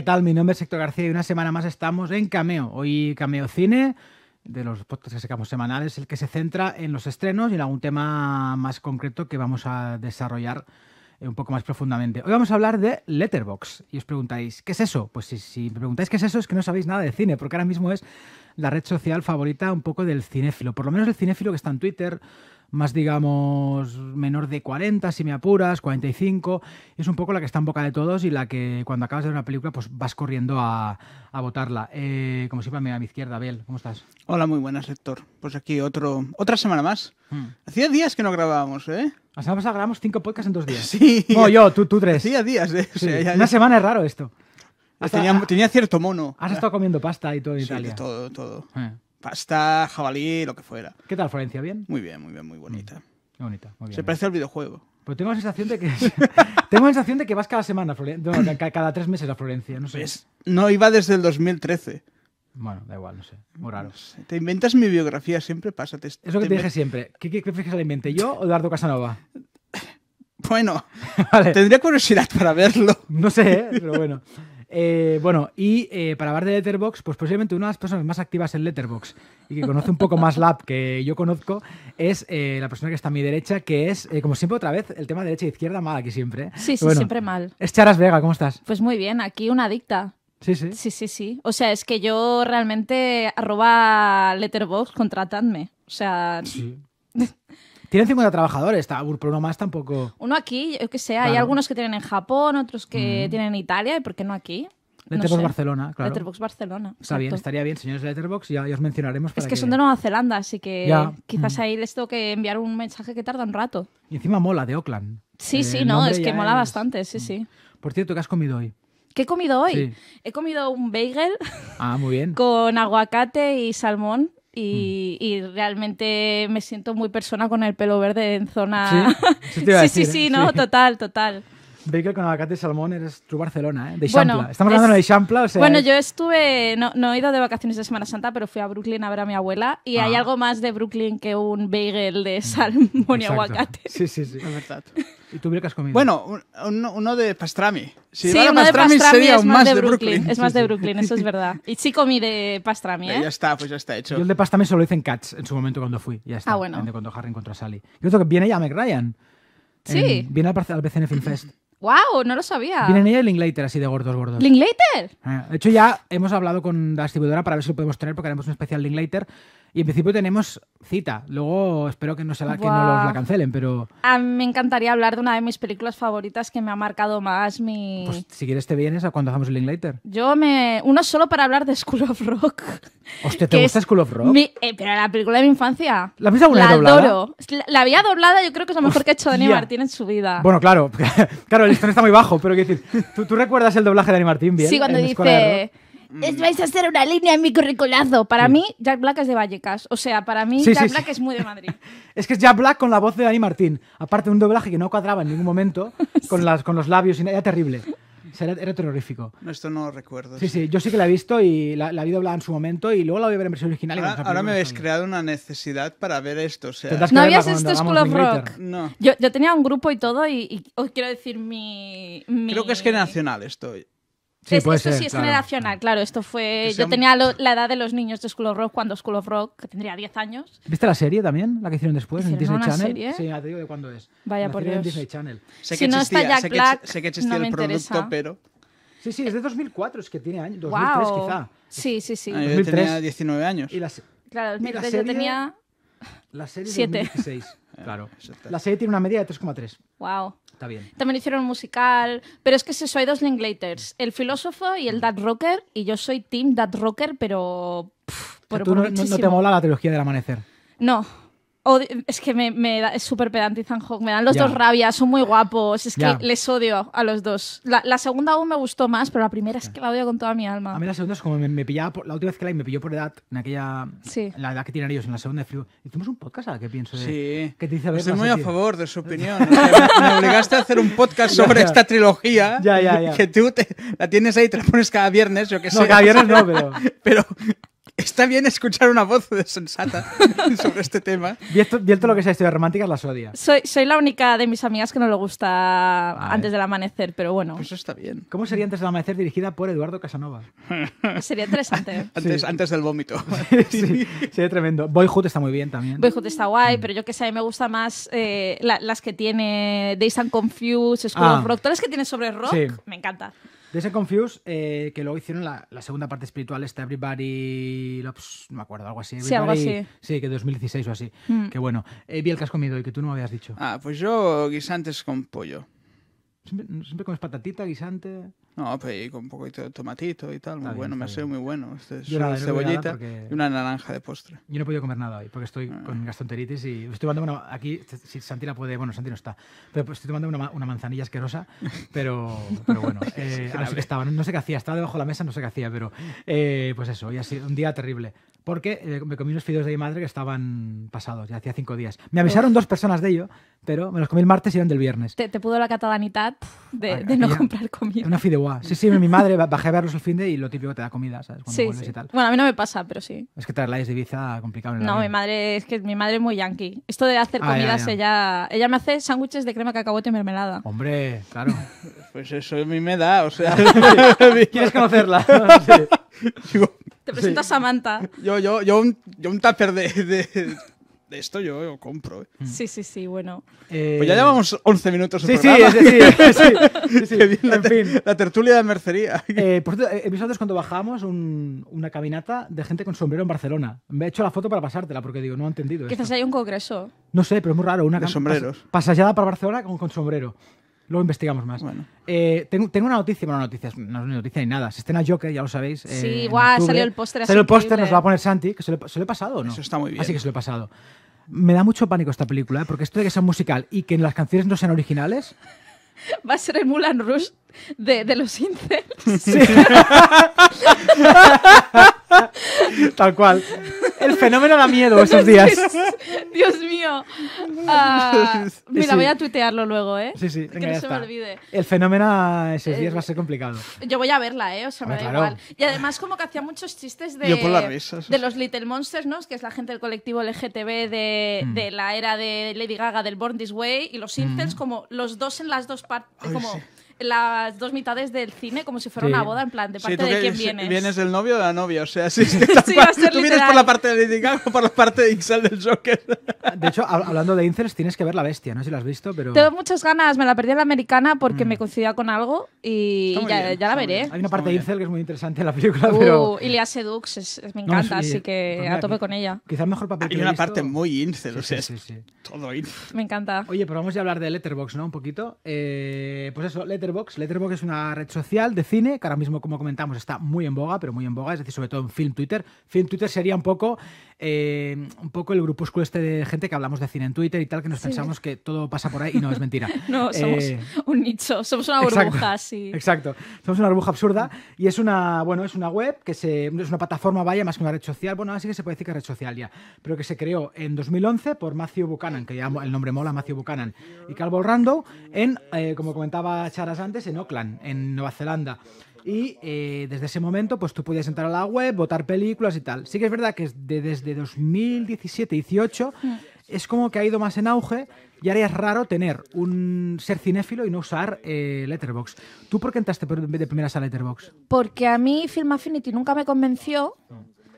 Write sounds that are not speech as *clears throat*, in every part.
¿qué tal? Mi nombre es Héctor García y una semana más estamos en Cameo. Hoy Cameo Cine, de los podcasts que sacamos semanales, el que se centra en los estrenos y en algún tema más concreto que vamos a desarrollar eh, un poco más profundamente. Hoy vamos a hablar de Letterbox y os preguntáis, ¿qué es eso? Pues si, si, me preguntáis qué es eso es que no sabéis nada de cine, porque ahora mismo es la red social favorita un poco del cinéfilo, por lo menos el cinéfilo que está en Twitter más, digamos, menor de 40, si me apuras, 45. Es un poco la que está en boca de todos y la que cuando acabas de ver una película, pues vas corriendo a, a votarla. Eh, como siempre, a mi izquierda, Abel, ¿cómo estás? Hola, muy buenas, Héctor. Pues aquí otro, otra semana más. Hmm. Hacía días que no grabábamos, ¿eh? La semana grabamos cinco podcasts en dos días. *laughs* Sí. No, oh, yo, tú, tú tres. Hacía días, ¿eh? Una semana es raro esto. tenía, cierto mono. Has estado comiendo pasta y todo en sí, Todo, todo. Eh pasta, jabalí, lo que fuera. ¿Qué tal Florencia? ¿Bien? Muy bien, muy bien, muy bonita. Muy mm. bonita, muy bien. Se parece al videojuego. Pero pues tengo la sensación de que *laughs* tengo la sensación de que vas cada semana, Florencia, a no, *laughs* cada tres meses a Florencia, no sé. no iba desde el 2013. Bueno, da igual, no sé. Muy Te inventas mi biografía, siempre Pásate. Eso que te, dije siempre. ¿Qué, que se la invente? yo o Eduardo Casanova? *laughs* Bueno, tendría curiosidad para verlo. No sé, ¿eh? pero bueno. Eh, bueno, y eh, para hablar de Letterbox, pues posiblemente una de las personas más activas en Letterbox y que conoce un poco más Lab que yo conozco es eh, la persona que está a mi derecha, que es, como siempre otra vez, el tema derecha-izquierda e mal aquí siempre. Sí, sí, siempre mal. Es Charas Vega, ¿cómo estás? Pues muy bien, aquí una adicta. Sí, sí. Sí, sí, sí. O sea, es que yo realmente arroba Letterbox, contratadme. O sea... Sí. *laughs* Tienen 50 trabajadores, está, pero uno más tampoco. Uno aquí, yo que sé, hay algunos que tienen en Japón, otros que mm. tienen en Italia, ¿y por qué no aquí? Letterbox Barcelona, claro. Letterbox Barcelona. Está bien, estaría bien, señores de Letterbox, ya, os mencionaremos. Para es que, son de Nueva Zelanda, así que quizás mm. ahí les tengo que enviar un mensaje que tarda un rato. Y encima mola, de Oakland. Sí, sí, no, es que mola bastante, sí, mm. sí. Por cierto, ¿qué has comido hoy? ¿Qué he comido hoy? He comido un bagel. Ah, *laughs* con aguacate y salmón y, y, realmente me siento muy persona con el pelo verde en zona... Sí, *laughs* sí, sí, ¿eh? no, total, total. Bagel con aguacate y salmón eres tu Barcelona, ¿eh? De Eixample. Estamos hablando de Eixample, o sea... Bueno, yo estuve... No, no, he ido de vacaciones de Semana Santa, pero fui a Brooklyn a ver a mi abuela y hay ah. algo más de Brooklyn que un bagel de salmón y aguacate. Sí, sí, sí. Es verdad. ¿Y tú, que has comido? Bueno, uno, de pastrami. Si sí, uno pastrami de pastrami sería es más de Brooklyn. Es más de Brooklyn, eso es *laughs* verdad. Y sí comí de pastrami, pues ¿eh? Ya está, pues ya está hecho. Yo el de pastrami solo hice en Cats en su momento cuando fui. Ya está. Ah, bueno. Cuando Harry encontró a Sally. creo que viene ella, McRyan. Sí. viene al, al BCN Film Fest. ¡Wow! No lo sabía. Vienen ella y Linklater, así de gordos, gordos. ¿Linklater? Ah, de hecho, ya hemos hablado con la distribuidora para ver si lo podemos tener, porque haremos un especial Linklater. Y en principio tenemos cita. Luego espero que no, se la, que no la cancelen, pero... A me encantaría hablar de una de mis películas favoritas que me ha marcado más mi... Pues si quieres te vienes a cuando hagamos el Linklater. Yo me... Uno solo para hablar de School of Rock. Hostia, ¿te gusta School of Rock? Eh, pero la película de mi infancia. ¿La la Adoro. había doblada, yo creo que es lo mejor que ha hecho Dani Martín en su vida. Bueno, claro. *laughs* claro, el listón está muy bajo, pero qué decir, ¿tú, recuerdas el doblaje de Dani Martín bien? Sí, cuando dice... Es, mm. vais a hacer una línea en mi curriculazo. Para mí, Jack Black es de Vallecas. O sea, para mí, Jack Black es muy de Madrid. *laughs* es que es Jack Black con la voz de Dani Martín. Aparte de un doblaje que no cuadraba en ningún momento, *laughs* con, las, con los labios, y era terrible. era, terrorífico. esto no recuerdo. Sí, sí, yo sí que la he visto y la, la doblado en su momento y luego la voy a ver en versión original. y Ahora, me habéis creado una necesidad para ver esto. ¿No habías visto School of Rock? Yo, tenía un grupo y todo y, os quiero decir mi, mi- Creo que es nacional estoy Sí, esto sí es generacional, claro. Esto fue. Yo tenía la edad de los niños de School of Rock cuando School of Rock, que tendría 10 años. ¿Viste la serie también? La que hicieron después en Disney una Channel. Serie? Sí, te digo de cuándo es. Vaya la por Dios. En Disney Channel. Sé que si existía, no está Jack sé que, sé que existía el producto, pero. Sí, sí, es de 2004, es que tiene años. 2003 quizá. Sí, sí, sí. Ah, yo tenía 19 años. Y la, claro, 2003 serie, yo tenía. La serie 7. 2016. *laughs* claro. La serie tiene una media de 3,3. ¡Wow! También hicieron un musical. Pero es que soy soy dos Linglaters, el filósofo y el Dad Rocker. Y yo soy Team Dad Rocker, pero. tú no, no te mola la trilogía del amanecer. No, es que me, me es súper pedante me dan los dos rabias, son muy guapos, es que les odio a los dos. La, segunda aún me gustó más, pero la primera es que la odio con toda mi alma. A mí la segunda es como me, pillaba, por, la última vez que la vi me pilló por edad, en aquella, la edad que tienen ellos, en la segunda de frío. Hicimos un podcast a la que pienso sí. que te dice Estoy muy a favor de su *laughs* opinión. me, obligaste a hacer un podcast *laughs* sobre ya, esta trilogía que tú la tienes ahí, te la pones cada viernes, yo que sé. No, cada viernes no, *laughs* pero... pero Está bien escuchar una voz sensata *laughs* sobre este tema. esto lo que sea historia romántica, suya, la Soy, soy la única de mis amigas que no le gusta antes del amanecer, pero bueno. Pues eso está bien. ¿Cómo sería antes del amanecer dirigida por Eduardo Casanova? *laughs* sería interesante. *laughs* Antes, antes del vómito. Sí, sería tremendo. Boyhood está muy bien también. Boyhood está guay, mm. pero yo que sé, me gusta más eh, las que tiene Days and Confused, School of ah. Rock. Todas que tiene sobre rock, me encanta. De ese confuse, eh, que luego hicieron la, segunda parte espiritual, esta Everybody no me acuerdo, algo así. sí, algo así. Sí, que 2016 o así. Mm. Que bueno. Eh, vi el que has comido y que tú no habías dicho. Ah, pues yo guisantes con pollo. Siempre, siempre comes patatita, guisante. No, pues y con un poquito de tomatito y tal. Muy bueno, me ha muy bueno. Este una cebollita y una naranja de postre. Yo no he podido comer nada hoy porque estoy con ah. gastonteritis y estoy tomando, aquí este, puede, bueno, Santi está, pero pues estoy tomando una, manzanilla asquerosa, pero, pero bueno, *laughs* eh, estaba, no, sé qué hacía, estaba debajo de la mesa, no sé qué hacía, pero eh, pues eso, hoy ha sido un día terrible porque eh, me comí unos fideos de mi madre que estaban pasados, ya hacía cinco días. Me avisaron dos personas de ello, pero me los comí el martes y eran del viernes. ¿Te, pudo la catalanidad ah, de, no comprar comida? Una fideuá. Sí, sí, mi madre, bajé a verlos el fin de y lo típico te da comida, ¿sabes? sí, y tal. Bueno, a mí no me pasa, pero sí. Es que traerla de Ibiza complicado. no, mi madre es que mi madre es muy yankee. Esto de hacer ah, comidas, ya, Ella, me hace sándwiches de crema cacahuete y mermelada. Hombre, claro. *laughs* pues eso a mí me da, o sea... *laughs* *laughs* ¿Quieres conocerla? sí. Te presenta Samantha. Yo, yo, yo un, yo tupper de, esto yo, compro. ¿eh? Mm. Sí, sí, sí, bueno. Eh, pues ya llevamos 11 minutos. Sí, programa. *laughs* sí, sí, sí, sí, la, en fin. la tertulia de mercería. Eh, por cierto, he visto antes cuando bajábamos una caminata de gente con sombrero en Barcelona. Me he hecho la foto para pasártela porque digo, no he entendido. Quizás hay un congreso. No sé, pero es muy raro. Una de sombreros. pasallada para Barcelona con, con sombrero. Luego investigamos más. Eh, tengo, tengo, una noticia, bueno, noticias, no es una noticia ni nada. Se estrena Joker, ya lo sabéis. sí, eh, guau, salió el póster. Salió el póster, nos lo va a poner Santi, que se lo, se he pasado, ¿no? Eso está muy bien. Así que se lo he pasado. Me da mucho pánico esta película, ¿eh? porque esto de que sea musical y que las canciones no sean originales. *laughs* Va a ser el Mulan Rush de, de los incels. Sí. *laughs* *laughs* Tal cual. El fenómeno da miedo esos *laughs* días. Dios mío. Ah, *laughs* mira, voy a tuitearlo luego, ¿eh? Sí, sí, que no se me olvide. El fenómeno esos eh, días va a ser complicado. Yo voy a verla, ¿eh? O sea, me da igual. Y además como que hacía muchos chistes de, de los Little Monsters, ¿no? Que es la gente del colectivo LGTB mm. de, la era de Lady Gaga, del Born This Way, y los Simpsons mm. como los dos en las dos partes, como las dos mitades del cine como si fuera una boda, en plan, de parte de quién vienes. Vienes el novio o la novia, o sea, *laughs* si tú vienes por la parte de Lady Gaga o por la parte de Incel del Joker. de hecho, hablando de Incels, tienes que ver La Bestia, no sé si la has visto, pero... Tengo muchas ganas, me la perdí en la americana porque me mm. coincidía con algo y ya, ya la veré. Hay una parte de Incel que es muy interesante en la película, uh, pero... Sedux, es, me encanta, así que pues a tope con ella. Quizás mejor papel Hay que una visto. parte muy Incel, o sea, todo Incel. Me encanta. Oye, pero vamos a hablar de Letterbox ¿no? Un poquito. Eh, pues eso, Letterboxd Letterbox. Letterbox es una red social de cine que ahora mismo, como comentamos, está muy en boga, pero muy en boga, es decir, sobre todo en Film Twitter. Film Twitter sería un poco, eh, un poco el grupúsculo este de gente que hablamos de cine en Twitter y tal, que nos pensamos que todo pasa por ahí y no es mentira. *laughs* no, somos eh, un nicho, somos una burbuja, exacto, sí. Exacto, somos una burbuja absurda y es una, bueno, es una web que se, es una plataforma, vaya, más que una red social, bueno, así que se puede decir que es red social ya, pero que se creó en 2011 por Matthew Buchanan, que ya el nombre mola, Matthew Buchanan, y Calvo Rando, en, eh, como comentaba Charas antes en Auckland, en Nueva Zelanda. Y eh, desde ese momento, pues tú podías entrar a la web, votar películas y tal. Sí que es verdad que desde 2017-18 mm. es como que ha ido más en auge y ahora es raro tener un ser cinéfilo y no usar eh, Letterbox. ¿Tú por qué entraste de primeras a Letterbox? Porque a mí Film Affinity nunca me convenció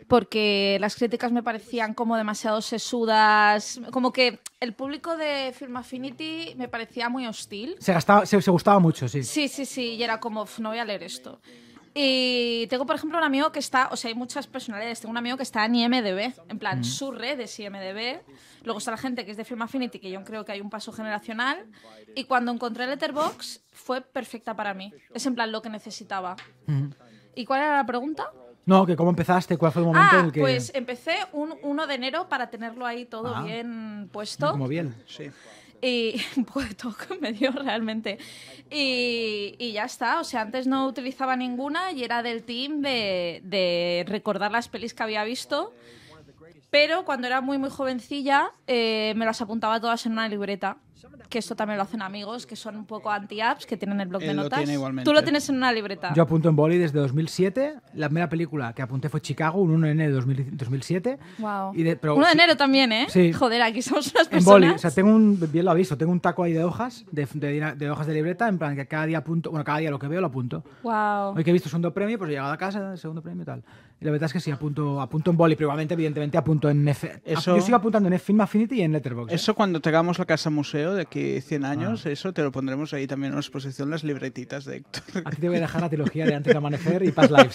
porque las críticas me parecían como demasiado sesudas, como que el público de Film Affinity me parecía muy hostil. Se, se, gustaba mucho, sí. Sí, sí, sí, y era como, no voy a leer esto. Y tengo, por ejemplo, un amigo que está, o sea, hay muchas personalidades. Tengo un amigo que está en IMDB, en plan, su red es IMDB. Luego está la gente que es de Film Affinity, que yo creo que hay un paso generacional. Y cuando encontré Letterbox fue perfecta para mí. Es en plan lo que necesitaba. ¿Y cuál era la pregunta? No, que cómo empezaste, cuál fue el momento en ah, el que... Pues empecé un 1 de enero para tenerlo ahí todo ah. bien puesto. Como bien, sí. Y pues *laughs* todo que me dio realmente. Y, ya está, o sea, antes no utilizaba ninguna y era del team de, recordar las pelis que había visto. Pero cuando era muy, muy jovencilla, eh, me las apuntaba todas en una libreta que esto también lo hacen amigos, que son un poco anti-apps, que tienen el blog de notas. Tú lo tienes en una libreta. Yo apunto en boli desde 2007. La primera película que apunté fue Chicago, un 1 de enero de 2007. Wow. Y de, 1 de enero también, ¿eh? Sí. Joder, aquí somos unas En boli, o sea, tengo un, bien lo aviso, tengo un taco ahí de hojas, de, hojas de libreta, en plan que cada día apunto, bueno, cada día lo que veo lo apunto. Wow. Hoy que he visto segundo premio, pues he llegado a casa, segundo premio y tal. Y la verdad es que sí, apunto, apunto en boli, pero evidentemente, apunto en Eso- Yo sigo apuntando en Film Affinity y en letterbox ¿eh? Eso cuando tengamos la casa museo de aquí 100 eh, años, ah. eso te lo pondremos ahí también en la exposición, las libretitas de Héctor. Aquí te voy a dejar la trilogía de Antes de Amanecer y Past Lives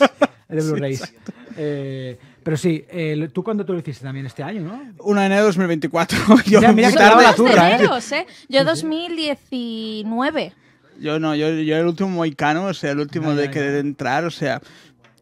de Blu-rays. Eh, pero sí, tú cuando tú lo hiciste también este año, ¿no? Un enero de 2024. *laughs* yo mira, mira que la turra, ¿eh? Yo 2019. Yo no, yo, yo el último moicano, o sea, el último de que de entrar, o sea...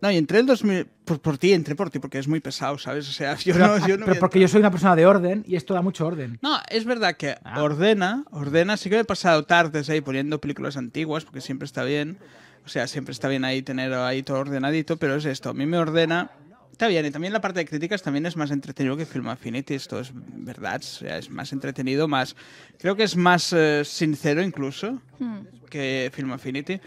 No, y entré el 2000 por, por, ti, entre por ti, porque es muy pesado, ¿sabes? O sea, *laughs* yo no. pero porque yo soy una persona de orden y esto da mucho orden. No, es verdad que ah. ordena, ordena. Sí que me he pasado tardes ahí poniendo películas antiguas, porque siempre está bien. O sea, siempre está bien ahí tener ahí todo ordenadito, pero es esto. A mí me ordena. Está bien, y también la parte de críticas también es más entretenido que Film Affinity, esto es verdad, o sea, es más entretenido, más creo que es más eh, sincero incluso hmm. que Film Affinity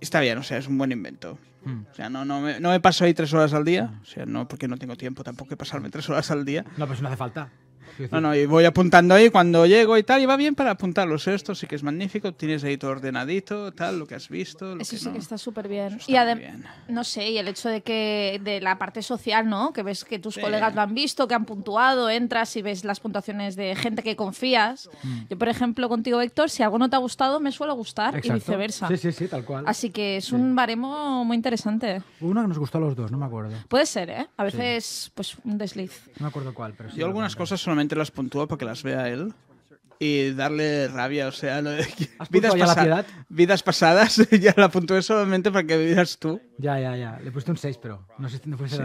está bien, o sea, es un buen invento. Hmm. O sea, no, no, me, no me paso ahí tres horas al día, o sea, no porque no tengo tiempo tampoco que pasarme tres horas al día. No, pues no hace falta. *laughs* No, y voy apuntando ahí cuando llego y tal, y va bien para apuntarlos. Esto sí que es magnífico, tienes ahí todo ordenadito, tal, lo que has visto. Lo Eso sí que está súper bien. Y además, no sé, y el hecho de que de la parte social, ¿no? Que ves que tus colegas lo han visto, que han puntuado, entras y ves las puntuaciones de gente que confías. Mm. Yo, por ejemplo, contigo, Héctor, si algo no te ha gustado, me suelo gustar y viceversa. Sí, sí, sí, tal cual. Así que es un baremo muy interesante. Uno que nos gustó a los dos, no me acuerdo. Puede ser, ¿eh? A veces, pues, un desliz. No me acuerdo cuál, pero sí. algunas cosas solamente las puntúa para que las vea él y darle rabia, o sea, vidas, pasadas vidas *laughs* pasadas, ya la puntué solamente para que vivas tú. Ya, ya, ya. Le pusiste un 6, pero no sé si no fuese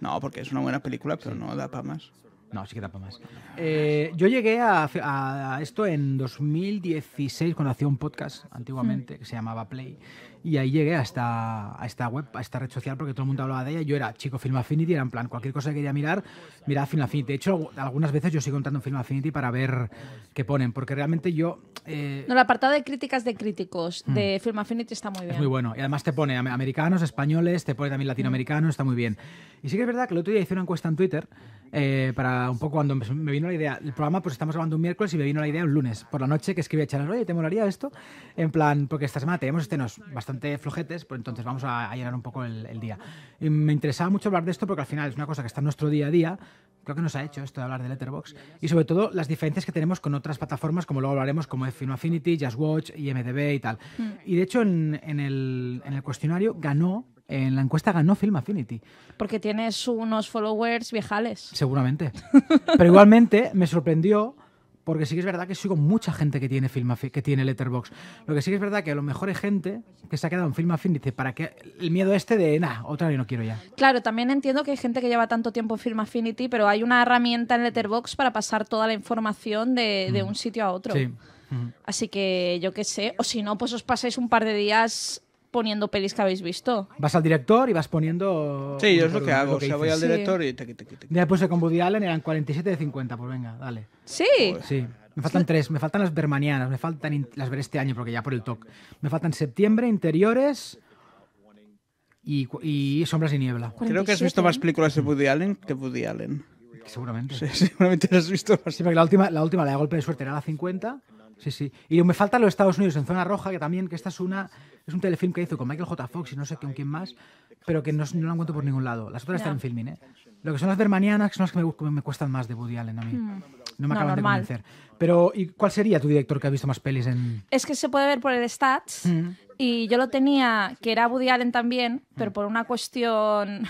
No, porque es una buena película, pero no da para más. No, sí que da para más. Eh, yo llegué a, a, esto en 2016 cuando hacía un podcast antiguamente que se llamaba Play y ahí llegué a esta, web, a esta red social, porque todo el mundo hablaba de ella. Yo era chico Film Affinity, era en plan, cualquier cosa que quería mirar, miraba Film Affinity. De hecho, algunas veces yo sigo contando en Film Affinity para ver qué ponen, porque realmente yo... Eh, no, el apartado de críticas de críticos mm. de Film Affinity está muy bien. Es muy bueno. Y además te pone americanos, españoles, te pone también mm. latinoamericanos, está muy bien. Y sí que es verdad que el otro día hice una encuesta en Twitter eh, para un poco cuando me vino la idea. El programa, pues estamos grabando un miércoles y me vino la idea un lunes por la noche que escribí a Charas, oye, ¿te molaría esto? En plan, porque esta semana tenemos estrenos bastante flojetes, pues entonces vamos a, llenar un poco el, día. Y me interesaba mucho hablar de esto porque al final es una cosa que está en nuestro día a día. Creo que nos ha hecho esto de hablar de Letterbox y sobre todo las diferencias que tenemos con otras plataformas, como luego hablaremos, como Fino Affinity, Just Watch, IMDb y tal. Mm. Y de hecho, en, el, en el cuestionario ganó en eh, la encuesta ganó Film Affinity. Porque tienes unos followers viejales. Seguramente. *laughs* Pero igualmente me sorprendió porque sí que es verdad que sigo mucha gente que tiene Film que tiene Letterbox. Lo que sí que es verdad que a lo mejor hay gente que se ha quedado en Film Affinity para que el miedo este de nada. otra vez no quiero ya. Claro, también entiendo que hay gente que lleva tanto tiempo en Film Affinity, pero hay una herramienta en Letterbox para pasar toda la información de, mm. un sitio a otro. Sí. Mm. Así que yo qué sé, o si no, pues os pasáis un par de días poniendo pelis que habéis visto. Vas al director y vas poniendo... Sí, yo es lo que hago. voy al director y... te Ya con Woody Allen, eran 47 de 50, pues venga, dale. ¿Sí? Sí. Me faltan tres, me faltan las bermanianas, me faltan... Las veré este año porque ya por el TOC. Me faltan septiembre, interiores... Y, Sombras y Niebla. Creo que has visto más películas de Woody Allen que Woody Allen. Seguramente. Sí, *laughs* seguramente las has visto más. Sí, porque la última, la última, la de golpe de suerte, era la 50. Sí, sí. Y me falta los Estados Unidos en zona roja, que también, que esta es una es un telefilm que hizo con Michael J. Fox y no sé con quién más, pero que no, no lo encuentro por ningún lado. Las otras están en filming, ¿eh? Lo que son las bermanianas, que son las que me, me cuestan más de Woody Allen a mí. Hmm. No me acaban de convencer. Pero, ¿y cuál sería tu director que ha visto más pelis en...? Es que se puede ver por el Stats, hmm. y yo lo tenía, que era Woody Allen también, pero hmm. por una cuestión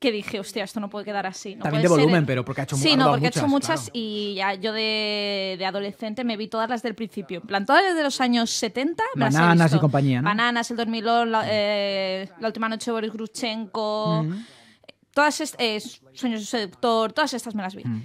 que dije, hostia, esto no puede quedar así. También de ¿eh?". volumen, pero porque ha hecho muchas. Sí, no, porque ha hecho muchas y ya yo de, adolescente me vi todas las del principio. En plan, todas desde los años 70. Bananas y compañía, Bananas, El Dormilón, eh, la, Última Noche de Boris Grushenko, mm. todas eh, Sueños de Seductor, todas estas me las vi. Mm.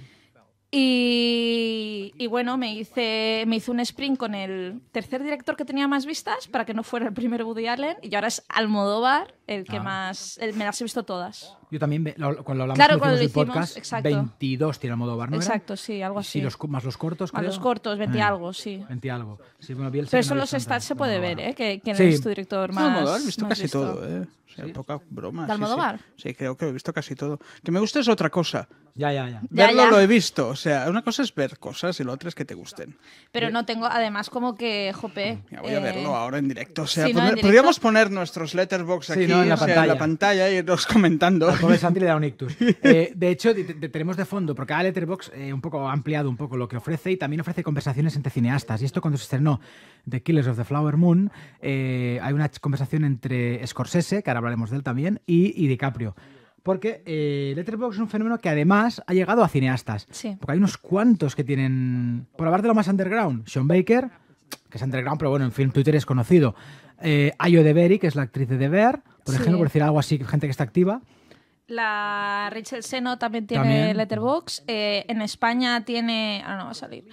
Y, bueno, me hice, me hice un sprint con el tercer director que tenía más vistas para que no fuera el primer Woody Allen. Y ahora es Almodóvar el que ah. más. me las he visto todas. Yo también, cuando lo hablamos claro, cuando lo podcast, exacto. 22 tiene Almodóvar, ¿no? Exacto, sí, algo así. los, más los cortos, Más los cortos, 20 ah, algo, sí. 20 algo. Sí, bueno, Pero eso los stats se puede ver, ¿eh? Que, que es tu director más. Almodóvar, he visto casi todo, ¿eh? O sea, poca broma. ¿De Almodóvar? Sí, creo que lo he visto casi todo. Que me gusta es otra cosa. Ya, ya, ya. Verlo lo he visto. O sea, una cosa es ver cosas y lo otra es que te gusten. Pero eh, no tengo, además, como que, jope. voy a verlo eh, ahora en directo. O sea, podríamos poner nuestros letterbox aquí en la, pantalla. y otros comentando. de hecho, tenemos de fondo, porque a Letterbox eh, un poco ha ampliado un poco lo que ofrece y también ofrece conversaciones entre cineastas. Y esto cuando se estrenó The Killers of the Flower Moon, eh, hay una conversación entre Scorsese, que ahora hablaremos de él también, y, DiCaprio porque eh, Letterboxd es un fenómeno que además ha llegado a cineastas. Porque hay unos cuantos que tienen. Por hablar de lo más underground, Sean Baker, que es underground, pero bueno, en film Twitter es conocido. Eh, Ayo Berry que es la actriz de Deber por ejemplo, por decir algo así, gente que está activa. La Rachel Seno también tiene Letterboxd. Letterbox. Eh, en España tiene. Ahora no va a salir.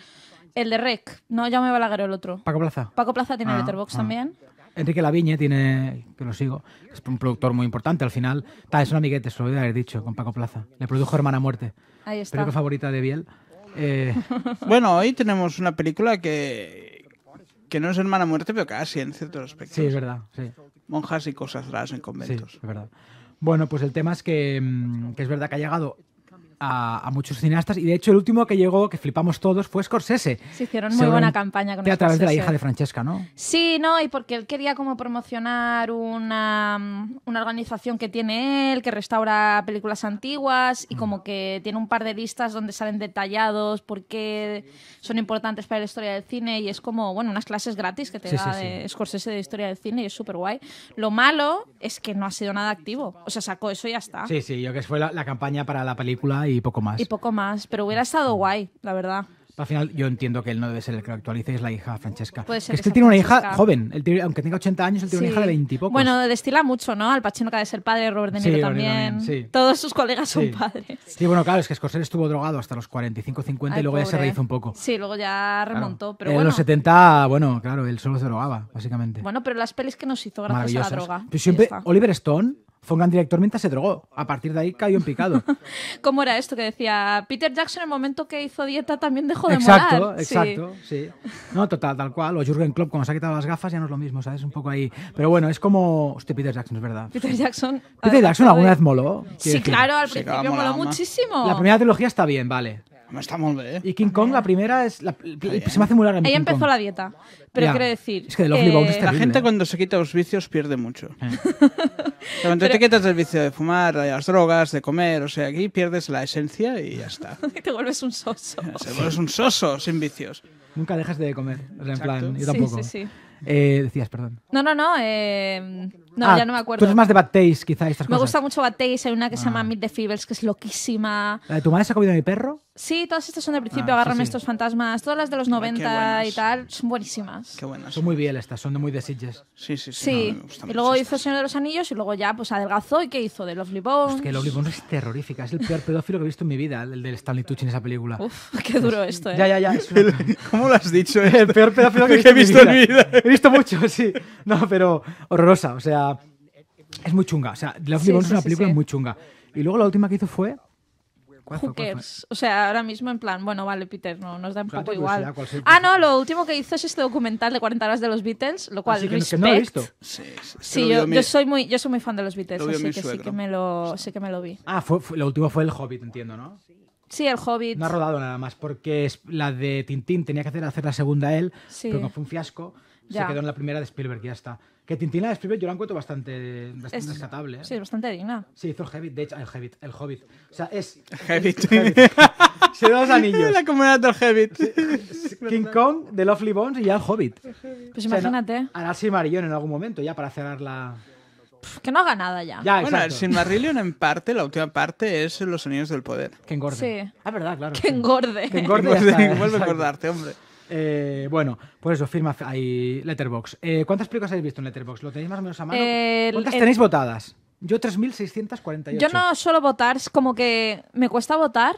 El de Rec. No, ya me va a lagar el otro. Paco Plaza. Paco Plaza tiene ah, Letterbox ah. también. Enrique Laviñe tiene, que lo sigo, es un productor muy importante al final. Está, es un amiguete, se lo voy a haber dicho, con Paco Plaza. Le produjo Hermana Muerte. Ahí está. Película favorita de Biel. Eh, *laughs* bueno, hoy tenemos una película que, que no es Hermana Muerte, pero casi en cierto aspectos. Sí, es verdad. Sí monjas y cosas raras en conventos. es verdad. Bueno, pues el tema es que, mm, que, es verdad que ha llegado a, muchos cineastas y de hecho el último que llegó, que flipamos todos, fue Scorsese. Se hicieron muy buena campaña con A través de la hija de Francesca, ¿no? Sí, no, y porque él quería como promocionar una, mm, una organización que tiene él, que restaura películas antiguas y como que tiene un par de listas donde salen detallados por qué son importantes para la historia del cine y es como, bueno, unas clases gratis que te da de Scorsese de historia del cine y es súper guay. Lo malo es que no ha sido nada activo. O sea, sacó eso y ya está. Sí, sí, yo que fue la, campaña para la película y poco más. Y poco más, pero hubiera estado guay, la verdad. Al final, yo entiendo que él no debe ser el que lo actualice, es la hija Francesca. Puede es que él tiene una hija joven, aunque tenga 80 años, él tiene una hija de 20 Bueno, destila mucho, ¿no? Al Pacino que ha de ser padre, Robert De Niro también. Todos sus colegas son padres. Sí, bueno, claro, es que Scorsese estuvo drogado hasta los 45, 50 y luego ya se rehizo un poco. Sí, luego ya remontó. Pero en los 70, bueno, claro, él solo se drogaba, básicamente. Bueno, pero las pelis que nos hizo gracias a la droga. Oliver Stone Fongan mientras se drogó. A partir de ahí cayó en picado. *laughs* ¿Cómo era esto que decía Peter Jackson en el momento que hizo dieta también dejó de molar? Exacto, exacto, sí. No, total, tal cual. O Jürgen Klopp cuando se ha quitado las gafas ya no es lo mismo, ¿sabes? Un poco ahí. Pero bueno, es como... Hostia, Peter Jackson, es verdad. Peter Jackson... Peter Jackson alguna vez moló. Sí, claro, al principio moló muchísimo. La primera trilogía está bien, vale está muy bien. ¿eh? Y King Kong, la primera, es se me hace muy larga. Ella empezó la dieta, pero quiero decir... Es que eh, La gente cuando se quita los vicios pierde mucho. Eh. *laughs* cuando te quitas el vicio de fumar, de las drogas, de comer, o sea, aquí pierdes la esencia y ya está. *laughs* te vuelves un soso. Te vuelves un soso sin vicios. Nunca dejas de comer, en plan, yo tampoco. Sí, sí, sí. decías, perdón. No, no, no. Eh, no, ah, ya no me acuerdo. Tú eres más de Bad Taste, quizá, estas me cosas. Me gusta mucho Bad Taste. Hay una que se llama ah. Meet the Feebles, que es loquísima. tu madre se ha comido mi perro? Sí, todas estas son de principio. Ah, Agárrame estos fantasmas. Todas las de los 90 ah, y tal son buenísimas. Qué buenas. Son muy bien estas, son de muy de Sitges. Sí, sí, sí. y luego hizo Señor de los Anillos y luego ya pues adelgazó. ¿Y qué hizo? De Lovely Bones. Es que Lovely Bones es terrorífica. Es el peor pedófilo que he visto en mi vida, el del Stanley Tucci en esa película. Uf, qué duro esto, ¿eh? Ya, ya, ya. ¿Cómo lo has dicho? Eh? el peor pedófilo *laughs* que he visto, en mi vida. He visto mucho, sí. No, pero horrorosa. O sea, es muy chunga. O sea, la última sí, es una película muy chunga. Y luego la última que hizo fue Hookers. O sea, ahora mismo en plan, bueno, vale, Peter, no, nos da un poco pues, igual. Pues, ah, no, lo último que hizo es este documental de 40 horas de los Beatles, lo cual ah, que, he visto. Sí, yo, soy muy, yo soy muy fan de los Beatles, así que sí que, me lo, que me lo vi. Ah, fue, lo último fue El Hobbit, entiendo, ¿no? Sí, El Hobbit. No ha rodado nada más, porque es, la de Tintín tenía que hacer, hacer la segunda él, pero no fue un fiasco, se quedó en la primera de Spielberg y ya está. Que Tintina la de Spielberg yo la encuentro bastante, bastante es, rescatable. ¿eh? Sí, es bastante digna. Sí, hizo el Hobbit, de hecho, el Hobbit, el Hobbit. O sea, es... Hobbit. *laughs* Se dos anillos. La comunidad del Hobbit. King Kong, The Lovely Bones y ya el Hobbit. Pues imagínate. O sea, Marillion en algún momento ya para cerrar la... que no haga nada ya. ya bueno, el Silmarillion en parte, la última parte es Los Anillos del Poder. Que engorde. Sí. Ah, verdad, claro. Que engorde. Que engorde. ¿eh? vuelve a engordarte, hombre. Eh, bueno, pues eso, firma ahí Letterbox. Eh, ¿Cuántas películas habéis visto en Letterbox? ¿Lo tenéis más o menos a mano? Eh, ¿Cuántas tenéis votadas? Yo 3.648. Yo no suelo votar, es como que me cuesta votar.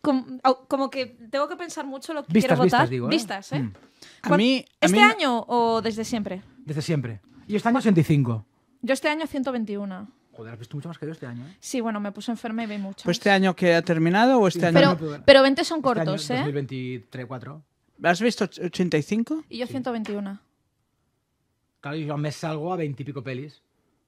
Como, que tengo que pensar mucho lo que quiero votar. Vistas, mm. mí, ¿Este año o desde siempre? Desde siempre. ¿Y este año 85. Yo este año 121. Joder, has visto mucho más que yo este año. Sí, bueno, me puse enferma y vi mucho. ¿Pues este año que ha terminado o este año? Pero, pero 20 son cortos, este año, ¿eh? 2023, 4. ¿Has visto 85? Y yo 121. Claro, yo me salgo a 20 y pico pelis.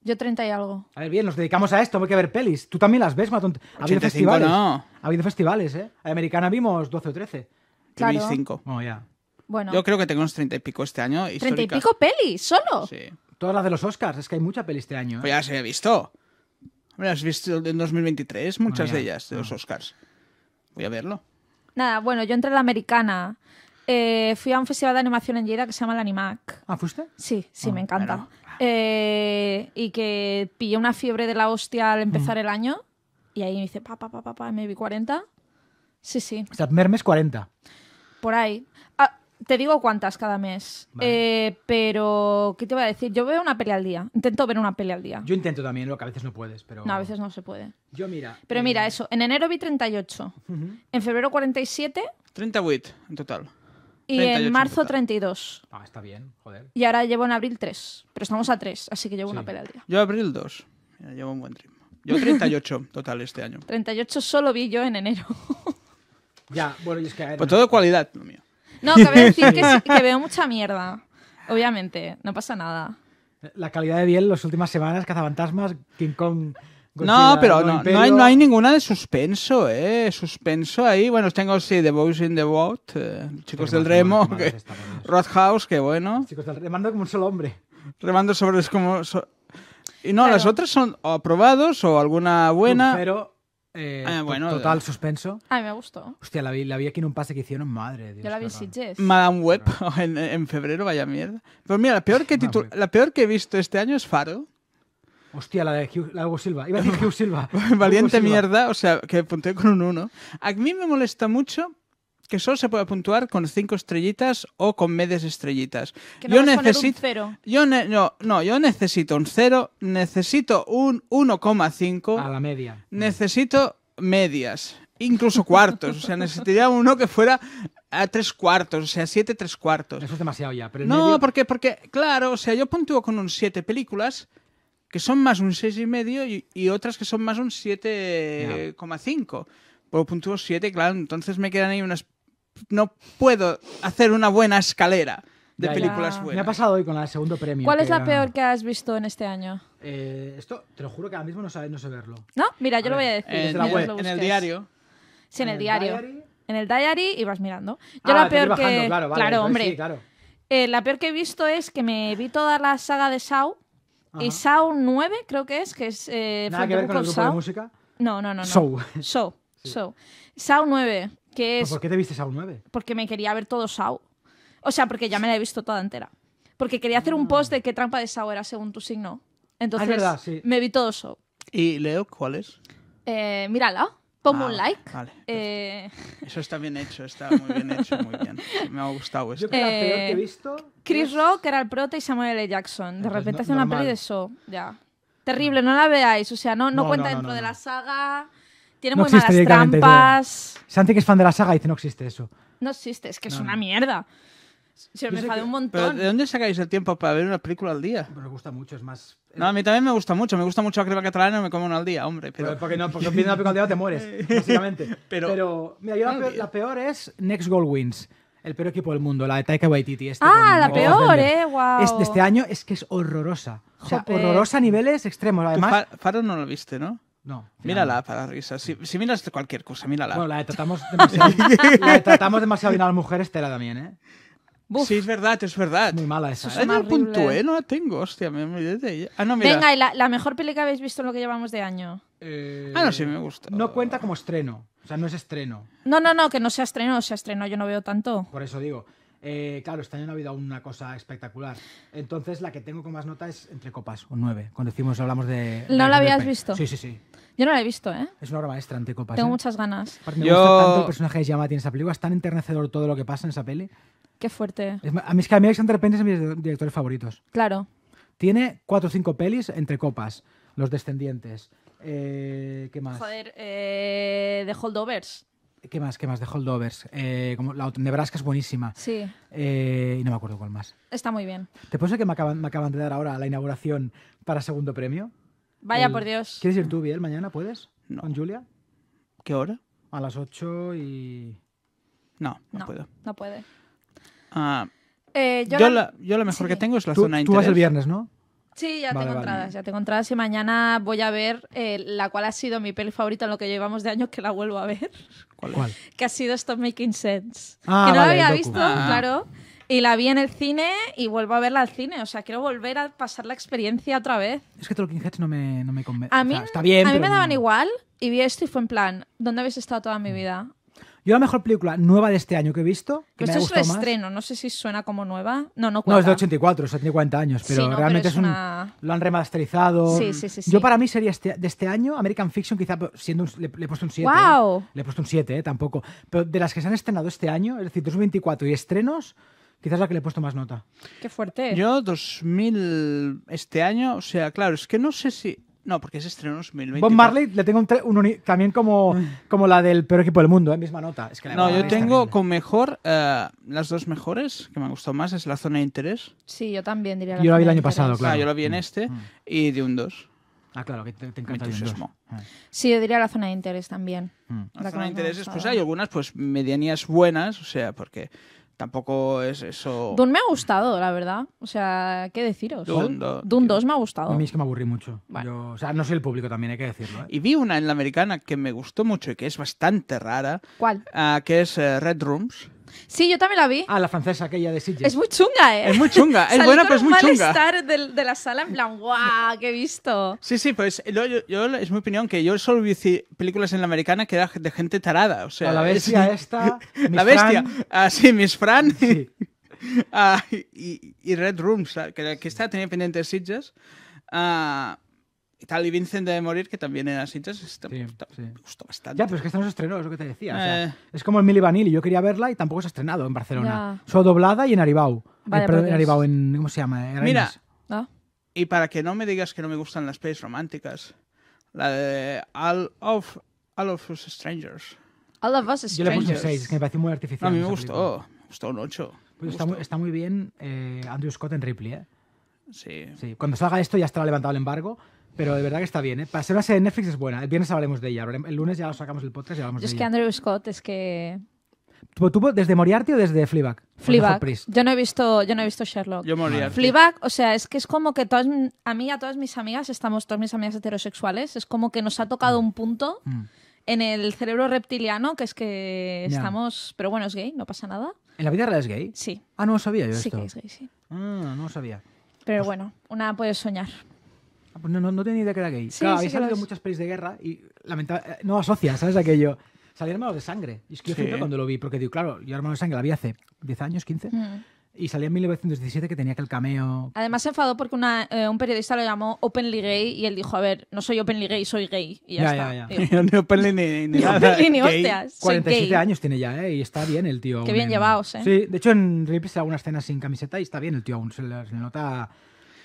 Yo 30 y algo. A ver, bien, nos dedicamos a esto, hay que ver pelis. Tú también las ves, Matón. Ha habido festivales. No. Ha habido festivales, ¿eh? A Americana vimos 12 o 13. Claro. Yo 5. Oh, ya. Bueno. Yo creo que tengo unos 30 y pico este año. Treinta ¿30 y pico pelis? ¿Solo? Sí. Todas las de los Oscars, es que hay mucha pelis este año. Pues ¿eh? ya se he visto. Hombre, has visto en 2023 muchas oh, de ellas, de los ah. Oscars. Voy a verlo. Nada, bueno, yo entre la americana, eh, fui a un festival de animación en Lleida que se llama el Animac. ¿Ah, fuiste? Sí, sí, ah, me encanta. Eh, y que pillé una fiebre de la hostia al empezar el año. Y ahí me dice, pa, pa, pa, pa, me vi 40. Sí, sí. O sea, mermes 40. Por ahí. Ah, te digo cuántas cada mes. Eh, pero, ¿qué te voy a decir? Yo veo una peli al día. Intento ver una peli al día. Yo intento también, lo que a veces no puedes, pero... No, a veces no se puede. Yo mira... Pero mira, eso. En enero vi 38. En febrero 47. 38 en total y en marzo 32. Ah, está bien, joder. Y ahora llevo en abril 3, pero estamos a 3, así que llevo una pelea al día. Yo abril 2, llevo un buen ritmo. Yo 38 *laughs* total este año. 38 solo vi yo en enero. *laughs* ya, bueno, y es que... Pues todo cualidad, lo mío. No, que voy a decir *laughs* que, veo mucha mierda. Obviamente, no pasa nada. La calidad de bien las últimas semanas, fantasmas, King Kong no, pero no, hay, ninguna de suspenso, ¿eh? Suspenso ahí. Bueno, tengo, sí, The Boys in the Boat, eh, Chicos del Remo, que, House, que bueno. Chicos del Remando como un solo hombre. Remando sobre... Es como, Y no, las otras son o aprobados o alguna buena. Pero... Eh, ah, total eh. suspenso. A ah, mí me gustó. Hostia, la vi, aquí en un pase que hicieron, madre. Yo la vi en Sitges. Madame Web *laughs* en, febrero, vaya mierda. Pues mira, la peor, que la peor que he visto este año es Faro. Hostia, la de, Hugo Silva. Iba a decir Silva. *laughs* Valiente mierda, o sea, que puntué con un 1. A mí me molesta mucho que solo se pueda puntuar con 5 estrellitas o con medias estrellitas. yo necesito un Yo no, no, yo necesito un 0, necesito un 1,5 a la media. Necesito medias, incluso cuartos, o sea, necesitaría uno que fuera a tres cuartos, o sea, siete tres cuartos. Eso es demasiado ya, pero No, porque porque claro, o sea, yo puntúo con un 7 películas que son más un 6,5 y, y otras que son más un 7,5. Por puntúo 7, claro, entonces me quedan ahí unas... No puedo hacer una buena escalera de películas buenas. Me ha pasado hoy con la segundo premio. ¿Cuál es la peor que has visto en este año? Eh, esto, te lo juro que ahora mismo no, sabes no sé verlo. No, mira, yo lo voy a decir. En el diario. Sí, en, el, diario. En el diary y vas mirando. Yo ah, la peor que... Claro, claro hombre. Eh, la peor que he visto es que me vi toda la saga de Shaw y Sao 9, creo que es, que es... Eh, Nada que ver con el grupo Sao. de música. No, no, no. no. *laughs* SAO. Sao 9, que es... ¿Por qué te viste Sao 9? Porque me quería ver todo Sao. O sea, porque ya me la he visto toda entera. Porque quería hacer un ah. post de qué trampa de Sao era según tu signo. Ah, Entonces, verdad, sí. me vi todo Sao. ¿Y Leo cuál es? Eh, mírala. Pongo un ah, like. Eh, *laughs* eso está bien hecho, está muy bien hecho, muy bien. Me ha gustado esto. Yo creo que peor que he eh, visto. Chris Rock era el prota y Samuel L. Jackson. De repente hace una peli de show Ya. Terrible, no la veáis. O sea, no, no, cuenta dentro de la saga. Tiene muy malas trampas. Santi, que es fan de la saga, dice no existe eso. No existe, es que es una mierda. Se me enfadó un montón. ¿Pero ¿De dónde sacáis el tiempo para ver una película al día? Me gusta mucho, es más. Eh, no, a mí también me gusta mucho. Me gusta mucho la crema catalana y me como una al día, hombre. Pero... Porque no, porque viendo una película al día te mueres, *laughs* básicamente. *laughs* pero... pero... Mira, ah, la peor, es Next Gold Wins. El peor equipo del mundo, la de Taika Waititi. Este ah, la peor, eh, de este año es que es horrorosa. O sea, horrorosa a niveles extremos. Además, Faro no lo viste, ¿no? No. Mírala para risa. Si, miras cualquier cosa, mírala. Bueno, la tratamos demasiado, *laughs* de tratamos demasiado bien a las mujeres, tela también, ¿eh? Sí, es verdad, es verdad. Muy mala esa. es punto, ¿eh? No la tengo, hostia. Me Ah, no, mira. Venga, ¿y la, mejor peli que habéis visto en lo que llevamos de año? Eh, ah, no, sí, me gusta. No cuenta como estreno. O sea, no es estreno. No, no, no, que no sea estreno. sea estreno. yo no veo tanto. Por eso digo. Eh, claro, este año no ha habido una cosa espectacular. Entonces, la que tengo con más nota es Entre Copas, un nueve. Cuando decimos, hablamos de. ¿No la habías visto? Sí, sí, sí. Yo no la he visto, ¿eh? Es una obra maestra, Entre Copas. Tengo ¿eh? muchas ganas. me Yo... gusta tanto el personaje de Yamati en esa película. Es tan enternecedor todo lo que pasa en esa peli. Qué fuerte. A mí es que a mí Alexander es de mis directores favoritos. Claro. Tiene cuatro o cinco pelis entre copas. Los descendientes. Eh, ¿Qué más? Joder, eh, The de Holdovers. ¿Qué más? ¿Qué más? De Holdovers. Eh, como la Nebraska es buenísima. Sí, y no me acuerdo cuál más. está muy bien. ¿Te puedo que me acaban, de dar ahora la inauguración para segundo premio? Vaya por Dios. ¿Quieres ir tú, Biel, mañana? ¿Puedes? No. ¿Con Julia? ¿Qué hora? A las ocho y... no, No, puedo. no puede. Ah, eh, yo, lo mejor que tengo es la zona de Tú vas el viernes, ¿no? Sí, ya te tengo entradas, ya tengo entradas y mañana voy a ver eh, la cual ha sido mi peli favorita en lo que llevamos de años que la vuelvo a ver. ¿Cuál? Que ha sido Stop Making Sense. Ah, que no la había visto, ah. claro. Y la vi en el cine y vuelvo a verla al cine. O sea, quiero volver a pasar la experiencia otra vez. Es que Talking Heads no me, no me convence. A mí, está bien, a mí me daban igual y vi esto y fue en plan, ¿dónde habéis estado toda mi vida? Yo la mejor película nueva de este año que he visto. Que es un estreno, no sé si suena como nueva. No, no cuenta. No, es de 84, o sea, tiene 40 años, pero realmente es, una... un, lo han remasterizado. Sí, sí, sí, Yo para mí sería este, de este año American Fiction, quizá siendo le, he puesto un 7. ¿eh? Le he puesto un 7, eh, tampoco. Pero de las que se han estrenado este año, es decir, 2024 y estrenos, quizás la que le he puesto más nota. Qué fuerte. Yo 2000 este año, o sea, claro, es que no sé si no, porque es estreno en 2020. Bob Marley le tengo también como, como la del peor equipo del mundo, ¿eh? misma nota. no, yo tengo con mejor, eh, las dos mejores, que me han gustado más, es la zona de interés. Sí, yo también diría la Yo la vi el año pasado, claro. Ah, yo la vi en mm. este mm. y de un 2. Ah, claro, que te, te encanta el ah. Sí, yo diría la zona de interés también. Mm. La, zona de interés, es, pues hay algunas pues medianías buenas, o sea, porque tampoco es eso. Dune me ha gustado, la verdad. O sea, ¿qué deciros? Dune, dos 2 me ha gustado. A mí es que me aburrí mucho. Yo, o sea, no soy el público también, hay que decirlo. ¿eh? Y vi una en la americana que me gustó mucho y que es bastante rara. ¿Cuál? Ah, que es eh, Red Rooms. Sí, yo también la vi. Ah, la francesa aquella de Sitges. Es muy chunga, ¿eh? Es muy chunga, es *laughs* pero es muy chunga. malestar de, de la sala en plan, ¡guau! ¡Qué he visto! Sí, sí, pues eh, yo, es mi opinión que yo solo vi películas en la americana que era de gente tarada. O sea, *laughs* la bestia esta. la bestia. así sí, Miss Fran. *laughs* Ah, y, Red Rooms, ah, que, que está tenía pendiente Sitges. Ah, y tal, y Vincent de morir, que también en las cintas me gustó bastante. Ya, pero es que esta no se estrenó, es lo que te decía. Eh. es como el Milli Vanilli, yo quería verla y tampoco se ha estrenado en Barcelona. Solo doblada y en Aribau. Eh, vale, perdón, pues en Aribau, en, ¿cómo se llama? Mira, ah. y para que no me digas que no me gustan las pelis románticas, la de All of, All of Us Strangers. All of Us Strangers. Yo le puse un 6, que me pareció muy artificial. a mí me gustó, me gustó un 8. Pues está, muy, bien eh, Andrew Scott en Ripley, ¿eh? Sí. sí. Cuando salga esto ya estará levantado el embargo. Pero de verdad que está bien, ¿eh? Para ser una serie de Netflix es buena. El viernes hablaremos de ella. El lunes ya sacamos el podcast y hablamos Yo es que Andrew Scott es que... ¿Tú, desde Moriarty o desde Fleabag? Fleabag. Yo no he visto, yo no he visto Sherlock. Yo Moriarty. Ah. Fleabag, o sea, es que es como que todas, a mí y a todas mis amigas, estamos todas mis amigas heterosexuales, es como que nos ha tocado mm. un punto mm. en el cerebro reptiliano que es que estamos... Pero bueno, es gay, no pasa nada. ¿En la vida real es gay? Sí. Ah, no lo sabía yo Sí esto. que es gay, sí. Ah, no lo sabía. Pero bueno, una puede soñar. Ah, pues no, no, tenía ni idea que era gay. Sí, claro, salido muchas pelis de guerra y lamentablemente eh, no asocia, ¿sabes? Aquello. Salía hermano de sangre. Y es que yo siempre cuando lo vi, porque digo, claro, yo hermano de sangre la vi hace 10 años, 15. Mm. Y salía en 1917 que tenía que el cameo. Además se enfadó porque una, eh, un periodista lo llamó openly gay y él dijo, a ver, no soy openly gay, soy gay. Y ya, ya Ya, ya. soy *laughs* openly ni, *laughs* nada. hostias. 47 años tiene ya, ¿eh? Y está bien el tío. Qué bien llevados, ¿eh? Sí, de hecho en Rips algunas escena sin camiseta y está bien el tío aún. se le nota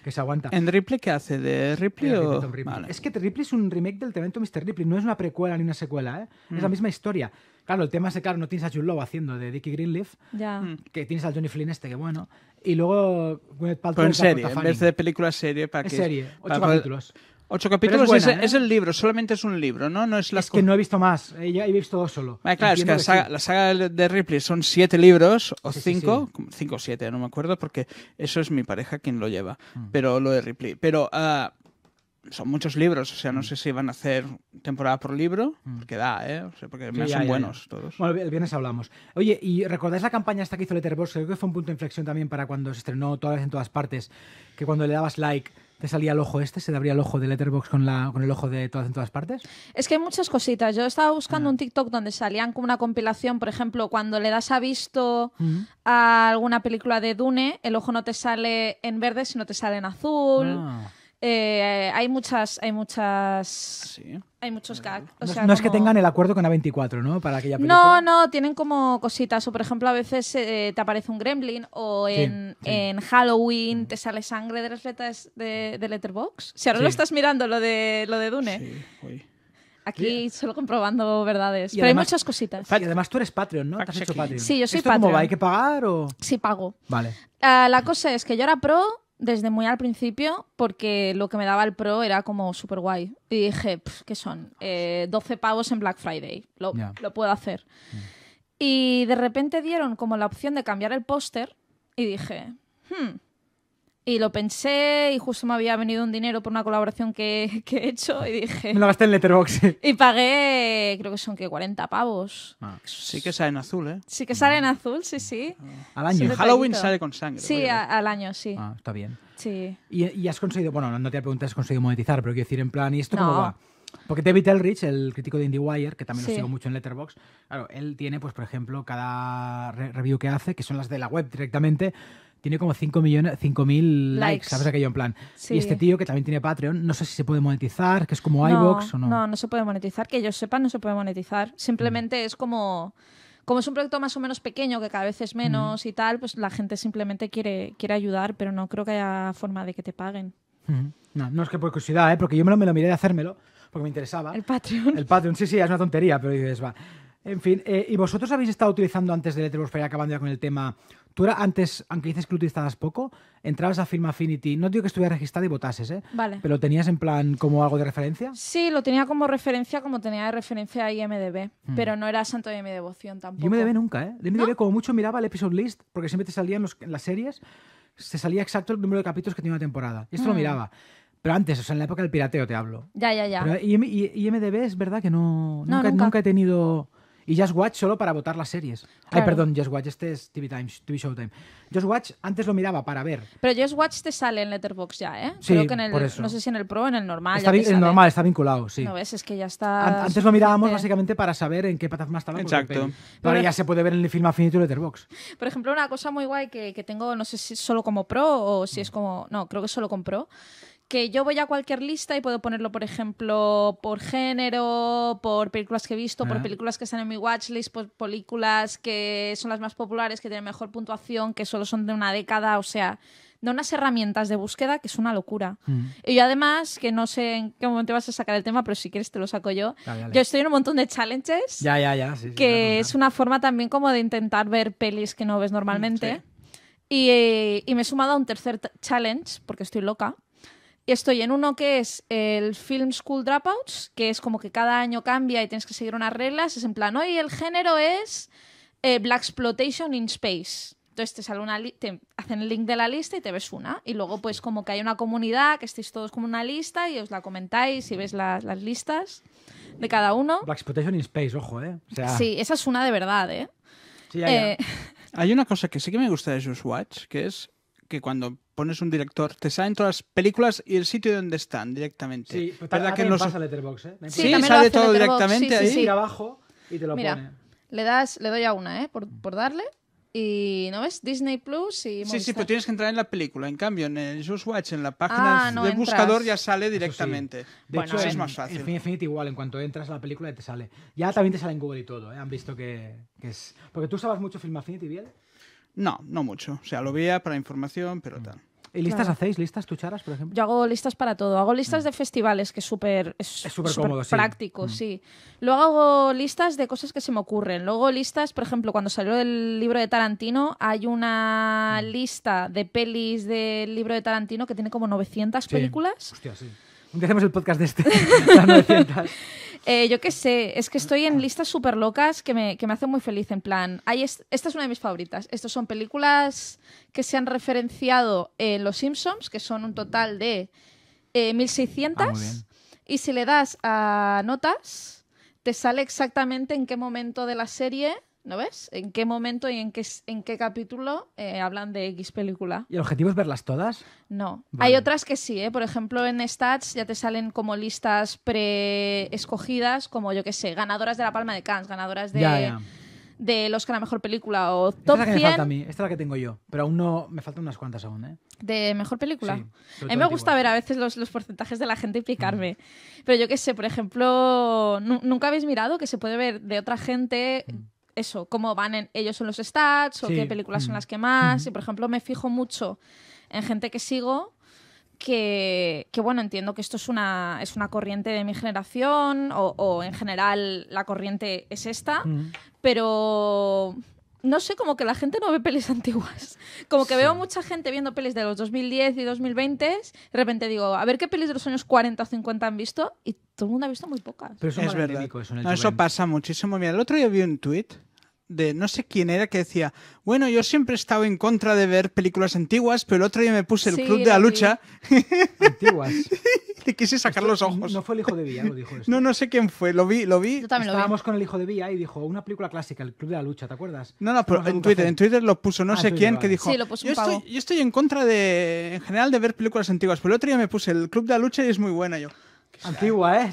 que se aguanta. ¿En Ripley qué hace? ¿De Ripley o...? Es que Ripley es un remake del Tremendo Mr. Ripley, no es una precuela ni una secuela, ¿eh? es la mm. misma historia. Claro, el tema es que claro, no tienes a Jude Law haciendo de Dickie Greenleaf, mm. que tienes al Johnny Flynn este, que bueno, y luego en serie, en vez de película serie, para que... ocho capítulos. Ocho capítulos es, ¿eh? el libro, solamente es un libro, ¿no? no es las que no he visto más, eh, he visto dos solo. claro, es que, la, saga, de Ripley son siete libros, o cinco, cinco o siete, no me acuerdo, porque eso es mi pareja quien lo lleva, mm. pero lo de Ripley. Pero ah, son muchos libros, o sea, no mm. sé si van a hacer temporada por libro, mm. porque da, ¿eh? porque son buenos todos. Bueno, el viernes hablamos. Oye, ¿y recordáis la campaña esta que hizo Letterboxd? Creo que fue un punto de inflexión también para cuando se estrenó todas en todas partes, que cuando le dabas like te salía el ojo este? ¿Se te abría el ojo de Letterboxd con, la, con el ojo de todas en todas partes? Es que hay muchas cositas. Yo estaba buscando ah. un TikTok donde salían como una compilación, por ejemplo, cuando le das a visto a alguna película de Dune, el ojo no te sale en verde, sino te sale en azul. Ah. Eh, hay muchas, hay muchas, ah, hay muchos gags. no, es que tengan el acuerdo con A24, ¿no? Para aquella No, no, tienen como cositas. O por ejemplo, a veces eh, te aparece un gremlin o en, Halloween te sale sangre de las letras de, de Letterbox. Si ahora lo estás mirando, lo de, lo de Dune. Aquí solo comprobando verdades. pero hay muchas cositas. además tú eres Patreon, ¿no? has hecho Patreon? Sí, yo soy Patreon. ¿Hay que pagar o...? Sí, pago. Vale. Ah, la cosa es que yo era pro desde muy al principio porque lo que me daba el Pro era como súper guay. Y dije, ¿qué son? 12 eh, pavos en Black Friday. Lo, puedo hacer. Mm. Y de repente dieron como la opción de cambiar el póster y dije, hmm, y lo pensé y justo me había venido un dinero por una colaboración que, *laughs* que he hecho y dije... Me lo gasté en Letterboxd. Y pagué, creo que son que 40 pavos. Ah, sí que sale en azul, ¿eh? Sí que sale en azul, sí, sí. Ah. Al año. Sí, Halloween sale con sangre. Sí, al año, sí. Ah, está bien. Sí. ¿Y, y has conseguido, bueno, no te preguntas si has conseguido monetizar, pero quiero decir en plan, ¿y esto cómo va? Porque David Elrich, el crítico de IndieWire, que también lo sigo mucho en Letterboxd, claro, él tiene, pues, por ejemplo, cada review que hace, que son las de la web directamente, tiene como 5 millones, 5.000 likes, ¿sabes? Aquello en plan. Y este tío que también tiene Patreon, no sé si se puede monetizar, que es como no, o no. No, no se puede monetizar, que yo sepa, no se puede monetizar. Simplemente mm. es como. Como es un proyecto más o menos pequeño, que cada vez es menos mm. y tal, pues la gente simplemente quiere, quiere ayudar, pero no creo que haya forma de que te paguen. Mm. No, no es que por curiosidad, ¿eh? porque yo me lo, miré de hacérmelo, porque me interesaba. El Patreon. El Patreon, sí, sí, es una tontería, pero dices, va. En fin, eh, ¿y vosotros habéis estado utilizando antes de Letterboxd para acabando ya con el tema Tú eras antes, aunque dices que lo utilizabas poco, entrabas a firma Affinity, no digo que estuviera registrada y votases, ¿eh? Vale. ¿Pero tenías en plan como algo de referencia? Sí, lo tenía como referencia, como tenía de referencia IMDB, hmm. pero no era santo de mi devoción tampoco. IMDB nunca, ¿eh? IMDB como mucho miraba el episode list, porque siempre te salían en las series, se salía exacto el número de capítulos que tenía una temporada. Y esto lo hmm. miraba. Pero antes, o sea, en la época del pirateo te hablo. Ya, ya, ya. Pero IMDB es verdad que no, nunca he tenido y Just Watch solo para votar las series. Ay, perdón, Just Watch, este es TV Times, TV Showtime. Just Watch antes lo miraba para ver. Pero Just Watch te sale en Letterboxd ya, ¿eh? Sí, Creo que en el, por eso. no sé si en el Pro o en el normal. Está ya el normal está vinculado, sí. No ves, es que ya está. antes lo mirábamos básicamente para saber en qué plataforma estaba. Exacto. Pero ya se puede ver en el film Affinity Letterboxd. Por ejemplo, una cosa muy guay que, que tengo, no sé si solo como Pro o si es mm. como, no, creo que solo con Pro, que yo voy a cualquier lista y puedo ponerlo, por ejemplo, por género, por películas que he visto, por películas que están en mi watchlist, por películas que son las más populares, que tienen mejor puntuación, que solo son de una década, o sea, de unas herramientas de búsqueda que es una locura. Mm. Y yo además, que no sé en qué momento vas a sacar el tema, pero si quieres te lo saco yo. Yo estoy en un montón de challenges. Ya, ya, ya. que es una forma también como de intentar ver pelis que no ves mm, normalmente. y, me he sumado a un tercer challenge, porque estoy loca, y estoy en uno que es el Film School Dropouts, que es como que cada año cambia y tienes que seguir unas reglas. Es en plan, hoy el género es eh, Black Exploitation in Space. Entonces te sale una te hacen el link de la lista y te ves una. Y luego, pues, como que hay una comunidad, que estéis todos como una lista y os la comentáis y ves las listas de cada uno. Black Exploitation in Space, ojo, ¿eh? Sí, esa es una de verdad, ¿eh? Sí, eh, *laughs* Hay una cosa que sí que me gusta de Just Watch, que es que cuando pones un director, te salen todas las películas y el sitio donde están directamente. Sí, pues ¿verdad que no pasa Letterboxd, ¿eh? Sí, sale todo directamente sí, sí, ahí. abajo y te lo Mira, pone. Le, das, le doy a una, ¿eh? Por, por darle. Y no ves Disney Plus y Sí, sí, pero tienes que entrar en la película. En cambio, en el Just Watch, en la página ah, del buscador ya sale directamente. De hecho, es más fácil. En Infinity igual, en cuanto entras a la película te sale. Ya también te sale en Google y todo, ¿eh? Han visto que, que es... Porque tú sabes mucho Film Affinity, ¿bien? No, no mucho. O sea, lo veía para información, pero mm. tal. ¿Y listas hacéis? ¿Listas tucharas, por ejemplo? Yo hago listas para todo. Hago listas mm. de festivales, que es súper es, super práctico, mm. sí. Luego hago listas de cosas que se me ocurren. Luego listas, por ejemplo, cuando salió el libro de Tarantino, hay una lista de pelis del libro de Tarantino que tiene como 900 sí. películas. Hostia, sí. Empecemos hacemos el podcast de este. 900. *laughs* *laughs* Eh, yo qué sé, es que estoy en listas súper locas que me, hacen muy feliz. En plan, esta es una de mis favoritas. Estas son películas que se han referenciado en eh, Los Simpsons, que son un total de 1600. Eh, ah, y si le das a notas, te sale exactamente en qué momento de la serie ¿No ves? ¿En qué momento y en qué, en qué capítulo eh, hablan de X película? ¿Y el objetivo es verlas todas? No. Hay otras que sí, ¿eh? Por ejemplo, en Stats ya te salen como listas pre-escogidas, como yo qué sé, ganadoras de la Palma de Cannes, ganadoras de... De los que la mejor película o top esta es la que Me falta a mí, esta es la que tengo yo, pero aún no me faltan unas cuantas aún, ¿eh? De mejor película. Sí, a mí me gusta ver a veces los, porcentajes de la gente y mm. picarme. Pero yo qué sé, por ejemplo, nunca habéis mirado que se puede ver de otra gente mm eso, cómo van ellos en los stats o qué películas son las que más. Y por ejemplo, me fijo mucho en gente que sigo. Que, que, bueno, entiendo que esto es una, es una corriente de mi generación o, en general la corriente es esta, pero no sé, como que la gente no ve pelis *laughs* antiguas. Como que veo mucha gente viendo pelis de los 2010 y 2020, de repente digo, a ver qué pelis de los años 40 o 50 han visto, y todo el mundo ha visto muy pocas. Pero eso es verdad. eso pasa muchísimo. Mira, el otro día vi un tweet de no sé quién era que decía, bueno, yo siempre he estado en contra de ver películas antiguas, pero el otro día me puse el Club de la Lucha. *laughs* Antiguas. Le quise sacar los ojos. No fue el hijo de Villa, lo dijo eso. Este. No, no sé quién fue, lo vi, lo vi. Estábamos con el hijo de Villa y dijo, una película clásica, el Club de la Lucha, ¿te acuerdas? No, no, pero en Twitter, en Twitter lo puso no ah, sé quién, que dijo, yo, estoy, yo, estoy, en contra de, en general, de ver películas antiguas, pero el otro día me puse el Club de la Lucha y es muy buena yo. Antigua, ¿eh?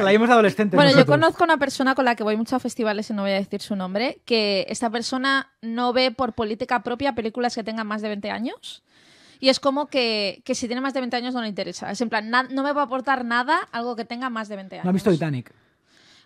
La vimos adolescente. Bueno, yo conozco una persona con la que voy mucho a festivales y no voy a decir su nombre, que esta persona no ve por política propia películas que tengan más de 20 años. Y es como que, si tiene más de 20 años no le interesa. Es en plan, no me va a aportar nada algo que tenga más de 20 años. ¿No ha visto Titanic?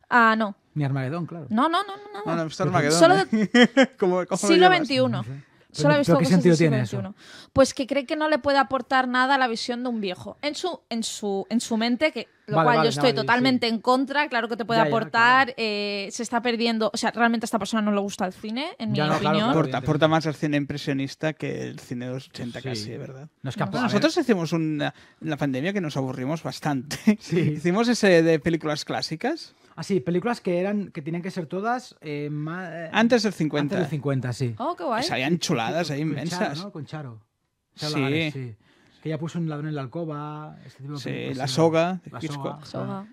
Ah, no. Ni Armagedón, claro. No, no, no, no. No, ah, no, Armagedón. Solo ¿eh? *laughs* siglo XXI. Solo visto ¿Qué sentido tiene eso? Pues que cree que no le puede aportar nada a la visión de un viejo. En su, en su, en su mente, que lo cual yo estoy totalmente en contra, claro que te puede aportar, eh, se está perdiendo, o sea, realmente a esta persona no le gusta el cine, en mi opinión. aporta, más al cine impresionista que el cine de los 80 casi, ¿verdad? Nosotros hicimos una, en la pandemia que nos aburrimos bastante. *laughs* hicimos ese de películas clásicas. Ah, sí, películas que eran que tenían que ser todas eh, más, eh, antes del 50. Antes del 50, sí. Oh, qué guay. Que salían chuladas ahí inmensas. Charo, ¿no? Con Charo. sí. sí. Que ya puso un ladrón en la alcoba. Este tipo de sí, la soga. La soga.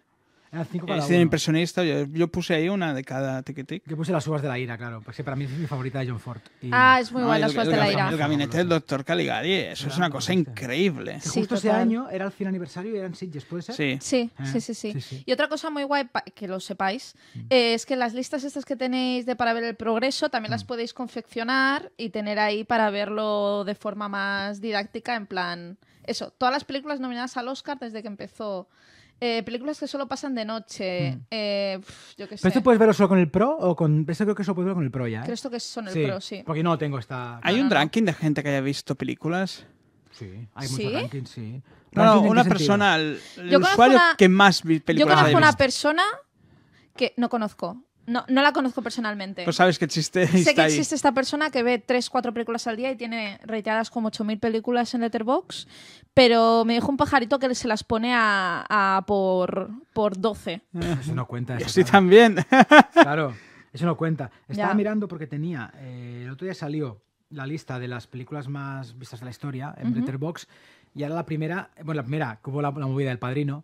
Eran eh, impresionista, yo, puse ahí una de cada ticket. Yo puse las uvas de la ira, claro, porque para mí es mi favorita de John Ford. Ah, es muy buena las uvas de la ira. El gabinete del doctor Caligari, eso es una cosa increíble. justo este año era el 100 aniversario y eran Sitges, ¿puede ser? Eh, sí. Sí, sí, sí, sí, Y otra cosa muy guay, que lo sepáis, mm. eh, es que las listas estas que tenéis de para ver el progreso también las mm. podéis confeccionar y tener ahí para verlo de forma más didáctica, en plan, eso, todas las películas nominadas al Oscar desde que empezó eh, películas que solo pasan de noche. Mm. Eh, yo sé. ¿Pero esto puedes verlo solo con el Pro o con.? Esto creo que solo puedes verlo con el Pro ya. Creo ¿eh? esto que son el Pro, sí. Porque no tengo esta. ¿Hay un ranking de gente que haya visto películas? Sí, hay mucho muchos sí. No, una persona, el, usuario que más películas Yo conozco una persona que no conozco no, no la conozco personalmente. Pues sabes que existe. Sé que existe esta persona que ve 3-4 películas al día y tiene reiteadas como 8.000 películas en Letterbox, pero me dijo un pajarito que se las pone a, por, por 12. Ah, eso no cuenta. Eso, sí, también. *laughs* Claro, eso no cuenta. Estaba mirando porque tenía. Eh, el otro día salió la lista de las películas más vistas de la historia en Letterboxd Letterbox y era la primera. Bueno, la primera, que la movida del padrino.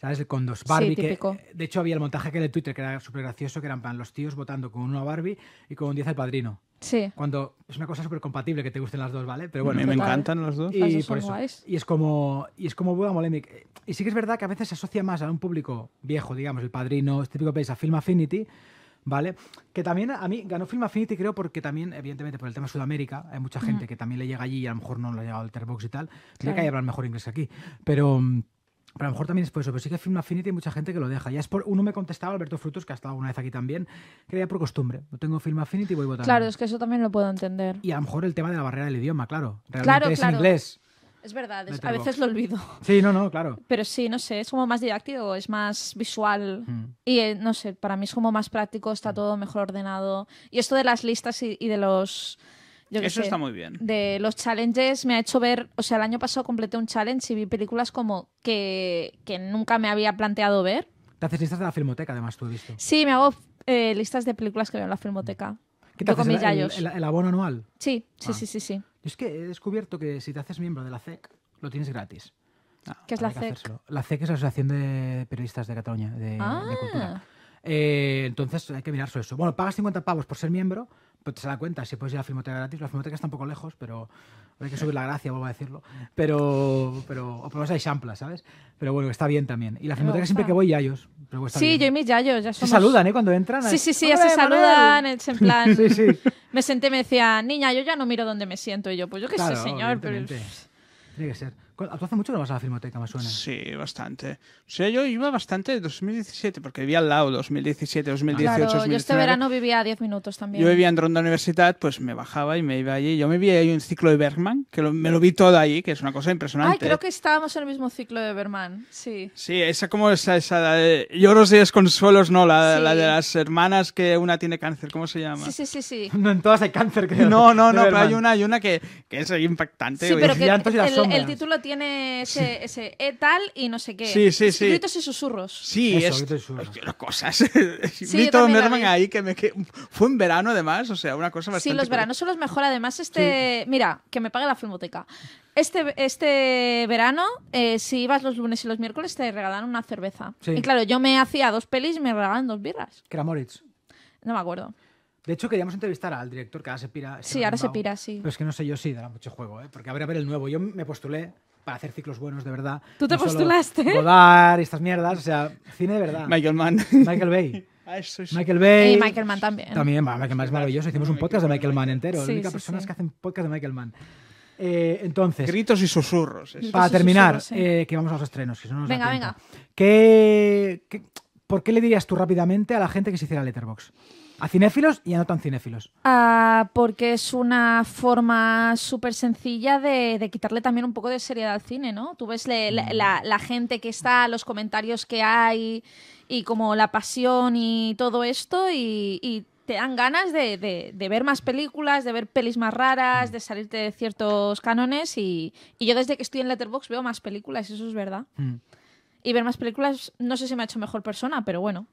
¿Sabes? Con dos Barbie. que, de hecho, había el montaje que de Twitter que era súper gracioso, que eran para los tíos votando con uno a Barbie y con un 10 al padrino. Sí. Cuando es una cosa súper compatible que te gusten las dos, ¿vale? Pero bueno. a mí me encantan las dos. Y, por eso. y es como. Y es como buena polémica. Y sí que es verdad que a veces se asocia más a un público viejo, digamos, el padrino, este típico país, a Film Affinity. ¿Vale? Que también a mí ganó Film Affinity, creo, porque también, evidentemente, por el tema Sudamérica, hay mucha gente que también le llega allí y a lo mejor no le ha llegado al Terbox y tal. Creo que hay hablar mejor inglés aquí. Pero. Mm, pero a lo mejor también es por eso, pero sí que Film Affinity hay mucha gente que lo deja. Ya es por, uno me contestaba, Alberto Frutos, que ha estado alguna vez aquí también, que por costumbre. No tengo Film Affinity y voy votando. Claro, es que eso también lo puedo entender. Y a lo mejor el tema de la barrera del idioma, claro. Realmente claro, es inglés. Es verdad, a veces lo olvido. Sí, no, no, claro. Pero sí, no sé, es como más didáctico, es más visual. Hmm. Y eh, no sé, para mí es como más práctico, está hmm. todo mejor ordenado. Y esto de las listas y de los eso está muy bien. De los challenges me ha hecho ver, o sea, el año pasado completé un challenge y vi películas como que, que nunca me había planteado ver. Te haces listas de la filmoteca, además, tú visto. Sí, me hago eh, listas de películas que veo en la filmoteca. ¿Qué te el, abono anual? Sí, sí, ah. sí, sí, es que he descubierto que si te haces miembro de la CEC, e lo tienes gratis. Ah. ¿Qué es la CEC? E la CEC e es la Asociación de Periodistas de Cataluña, de, ah. Cultura. Eh, entonces hay que mirar sobre eso. Bueno, pagas 50 pavos por ser miembro pues se da cuenta, si puedes ir a la firmoteca gratis, La firmoteca está un poco lejos, pero hay que subir la gracia, vuelvo a decirlo. Pero, pero o por lo hay ¿sabes? Pero bueno, está bien también. Y la filmoteca siempre que voy, yayos. Pero sí, yo y mis yayos ya somos... Se saludan, ¿eh? Cuando entran. Sí, sí, sí, ya se saludan, en *laughs* plan... sí, sí. Me senté y me decía, niña, yo ya no miro dónde me siento. Y yo, pues yo qué sé, señor, Tiene que ser hace mucho no vas a la Filmoteca, me suena. Sí, bastante. O sea, yo iba bastante en 2017, porque vivía al lado, 2017, 2018, claro, Yo este verano vivía a 10 minutos también. Yo vivía en Ronda Universidad, pues me bajaba y me iba allí. Yo me vi ahí un ciclo de Bergman, que me lo vi todo ahí, que es una cosa impresionante. Ay, creo que estábamos en el mismo ciclo de Bergman, sí. Sí, esa como esa, esa de lloros y desconsuelos, no, la, de las hermanas que una tiene cáncer, ¿cómo se llama? Sí, sí, sí. sí. No, en todas hay cáncer, creo. No, no, no, pero hay una, hay una que, que es impactante. Sí, pero que el, el título tiene ese, e tal y no sé qué. Sí, sí, sí. Gritos y susurros. Sí, Eso, es, y susurros. cosas. Sí, *laughs* ahí que me fue en verano además, o sea, una cosa bastante Sí, los veranos son los mejores. Además, este. Mira, que me pague la filmoteca. Este, este verano, eh, si ibas los lunes y los miércoles, te regalaron una cerveza. Y claro, yo me hacía dos pelis y me regalaban dos birras. Kramoritz. No me acuerdo. De hecho, queríamos entrevistar al director que ahora se pira. Sí, ahora se pira, sí. Pero es que no sé yo si dará mucho juego, ¿eh? porque habrá que ver el nuevo. Yo me postulé para hacer ciclos buenos de verdad. ¿Tú te postulaste? *laughs* Godard y estas mierdas, o sea, cine de verdad. Michael Mann. Michael Bay. *laughs* Ah, eso, Michael Bay. Y Michael Mann también. También, Michael Mann es maravilloso. Hicimos un podcast de Michael Mann entero. Eh, sí, la única persona que hacen podcast de Michael Mann. entonces. Gritos y susurros. Para terminar, eh, que vamos a los estrenos. venga, venga. por qué le dirías tú rápidamente a la gente que se hiciera Letterbox? A cinéfilos y a no tan cinéfilos. Ah, porque es una forma súper sencilla de, quitarle también un poco de seriedad al cine, ¿no? Tú ves mm. la, gente que está, los comentarios que hay y como la pasión y todo esto y, te dan ganas de, ver más películas, de ver pelis más raras, mm. de salirte de ciertos cánones y, yo desde que estoy en Letterbox veo más películas, eso es verdad. Mm. Y ver más películas, no sé si me ha hecho mejor persona, pero bueno.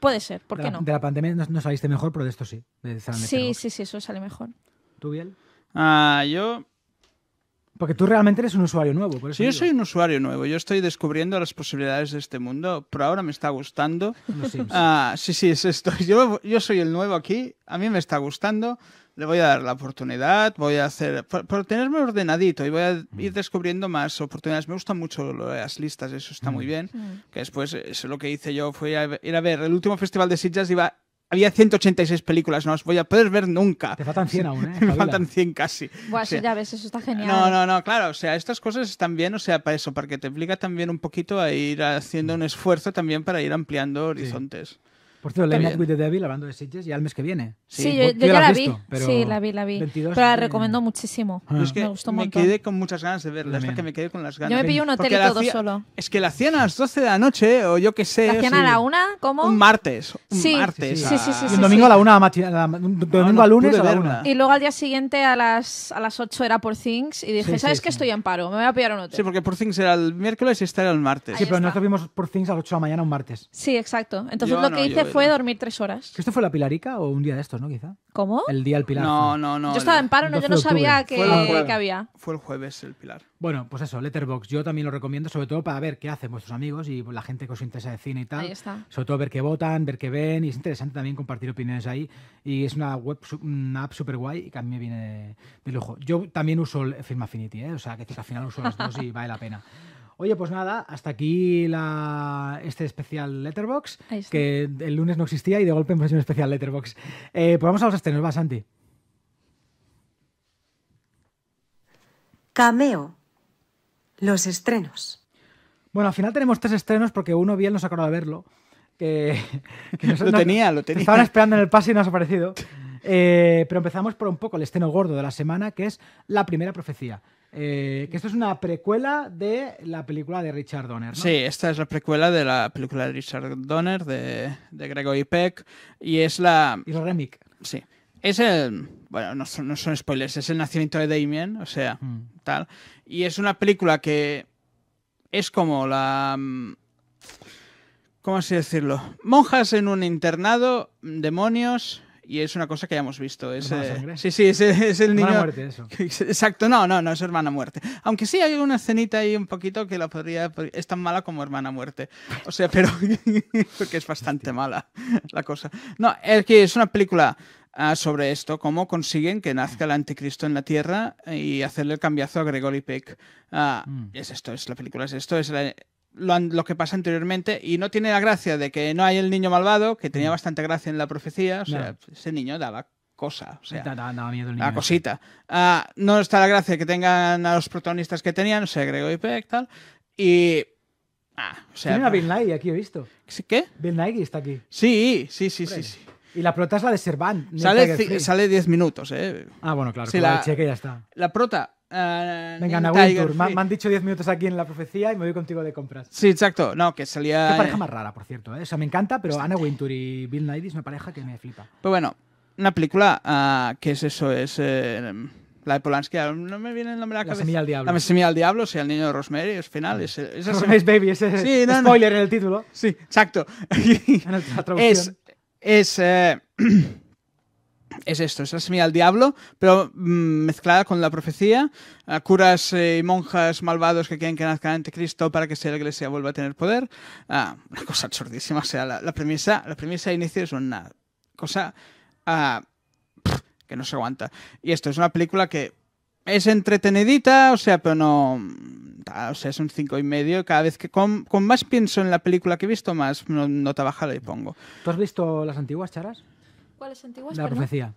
Puede ser, ¿por qué no? De la pandemia no, saliste mejor, pero de esto sí. sí, sí, sí, eso sale mejor. ¿Tú, bien? Ah, yo... Porque tú realmente eres un usuario nuevo. Por eso sí, yo soy un usuario nuevo. Yo estoy descubriendo las posibilidades de este mundo. pero ahora me está gustando. Ah, sí, sí, es esto. *laughs* Yo, yo soy el nuevo aquí. A mí me está gustando le voy a dar la oportunidad, voy a hacer, por, tenerme ordenadito y voy a mm. ir descubriendo más oportunidades. Me gustan mucho las listas, eso está muy mm. bien. Que después, eso lo que hice yo fue a, ir a ver el último festival de Sitges, iba había 186 películas, no las voy a poder ver nunca. Te faltan 100 aún, ¿eh? *laughs* Me faltan 100 casi. Buah, ya ves, eso está genial. No, no, no, claro, o sea, estas cosas están bien, o sea, para eso, para que te obliga también un poquito a ir haciendo mm. un esfuerzo también para ir ampliando horizontes. Por cierto, Late Night with the Devil, hablando de Sitges, ya el mes que viene. Sí, yo, ya la visto, vi. Sí, la vi, la vi. pero la recomiendo muchísimo. Ah. me gustó mucho. Me quedé con muchas ganas de verla. Es que me quedé con las ganas. Yo me pillé un hotel y todo solo. Es que la hacían a las 12 de la noche, o yo qué sé. ¿La hacían a la una? ¿Cómo? Un martes. Un sí. martes. Sí, sí, sí. un ah. domingo a la una, domingo a lunes a la una. Y luego al día siguiente a las, a las 8 era por Things y dije, ¿sabes qué? Estoy en paro, me voy a pillar un hotel. Sí, porque por Things era el miércoles y esta era el martes. Sí, pero nosotros vimos por Things a las 8 de la mañana un martes. Sí, exacto. Entonces lo que hice Puede dormir tres horas. esto fue la Pilarica o un día de estos, no? Quizá. ¿Cómo? El día del Pilar. No, no, no. Yo estaba en paro, no, yo no sabía que, había. Fue el jueves el Pilar. Bueno, pues eso, Letterbox. Yo también lo recomiendo, sobre todo para ver qué hacen vuestros amigos y la gente que os interesa de cine y tal. Ahí está. Sobre todo ver qué votan, ver qué ven. Y es interesante también compartir opiniones ahí. Y es una web, una app súper guay que a mí me viene de lujo. Yo también uso el Film Affinity, ¿eh? o sea, que al final uso las dos y vale la pena. Oye, pues nada, hasta aquí la, este especial Letterbox, que el lunes no existía y de golpe hemos hecho un especial Letterbox. Eh, pues vamos a los estrenos, va, Santi. Cameo. Los estrenos. Bueno, al final tenemos tres estrenos porque uno bien nos acordó de verlo. Que, lo tenía, lo tenía. Estaban esperando en el pase y no ha aparecido. *laughs* Eh, pero empezamos por un poco el estreno gordo de la semana, que es La Primera Profecía. Eh, que esto es una precuela de la película de Richard Donner. Sí, esta es la precuela de la película de Richard Donner, de, Gregory Peck, y es la... Y Remick. Sí. Es el... Bueno, no son, spoilers, es el nacimiento de Damien, o sea, mm. tal. Y es una película que es como la... Mm, ¿Cómo así decirlo? Monjas en un internado, demonios, y es una cosa que ya hemos visto. Es, sí, sí, es, el niño. Hermana muerte, eso. *laughs* Exacto, no, no, no es hermana muerte. Aunque sí hay una escenita ahí un poquito que la podría. Es tan mala como hermana muerte. O sea, pero. *laughs* porque es bastante mala la cosa. No, es que es una película ah, sobre esto, cómo consiguen que nazca el anticristo en la Tierra y hacerle el cambiazo a Gregory Peck. Ah, mm. Es esto, es la película, es esto, es la, lo, que pasa anteriormente y no tiene la gracia de que no hay el niño malvado, que tenía mm. bastante gracia en la profecía, o sea, ese niño daba cosa, o sea, miedo el niño la cosita. Ah, no está la gracia que tengan a los protagonistas que tenían, o sea, Gregor y Peck, tal, y... Ah, o sea, Tiene una Bill Nighy aquí, he visto. ¿Qué? Bill Nighy está aquí. Sí, sí, sí, sí, sí. Y la prota es la de Servant. Sale 10 minutos, ¿eh? Ah, bueno, claro. Sí, cheque ya está. La prota Ah, Venga, Nahuel Wintour, Me han dicho 10 minutos aquí en la profecía y me voy contigo de compras. Sí, exacto. No, que salía. Qué pareja más rara, por cierto. ¿eh? O sea, me encanta, pero Ana Wintour y Bill Nighy es una pareja que me flipa. Pues bueno, una película ah, que es eso, es. Eh, la de Polanski, no me viene el nombre a la, cabeza. La semilla al diablo. La al diablo, sea, el niño de Rosemary, es final. Es, Rosemary's Baby, ese spoiler en el título. Sí, exacto. *laughs* es. es eh, *clears throat* es esto, es la semilla del diablo, pero mm, mezclada con la profecía, curas eh, y monjas malvados que quieren que nazca ante Cristo para que sea la iglesia vuelva a tener poder. Ah, una cosa absurdísima, o sea, la, premisa, la premisa de inicio es una cosa ah, que no se aguanta. Y esto es una película que es entretenedita o sea, pero no. Mm, o sea, es un cinco y medio. Cada vez que. Con, con más pienso en la película que he visto, más no, baja lo le pongo. ¿Tú has visto las antiguas, Charas? ¿Cuáles antiguas? La profecía.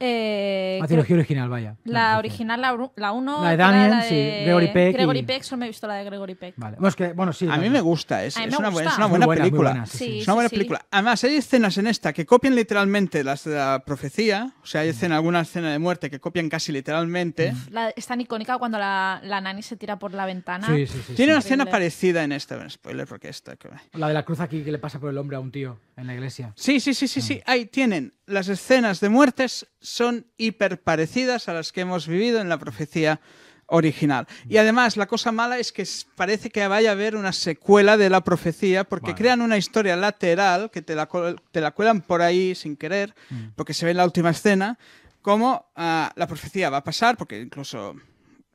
Eh, la trilogía original, vaya. La, original, la 1. La, de Daniel, de Gregory Peck. Gregory Peck, solo me he visto la de Gregory Peck. Vale. Bueno, sí, a mí me gusta, es, es, una, buena, película. es una buena película. Además, hay escenas en esta que copian literalmente las de la profecía. O sea, hay alguna escena de muerte que copian casi literalmente. es tan icónica cuando la, nani se tira por la ventana. Sí sí sí. Tiene una escena parecida en esta, spoiler porque esta. La de la cruz aquí que le pasa por el hombre a un tío en la iglesia. Sí, sí, sí, sí. sí. Ah. Ahí tienen las escenas de muertes son hiper parecidas a las que hemos vivido en la profecía original. Y además, la cosa mala es que parece que vaya a haber una secuela de la profecía, porque crean una historia lateral que te la, te cuelan por ahí sin querer, mm. porque se ve en la última escena, cómo ah, la profecía va a pasar, porque incluso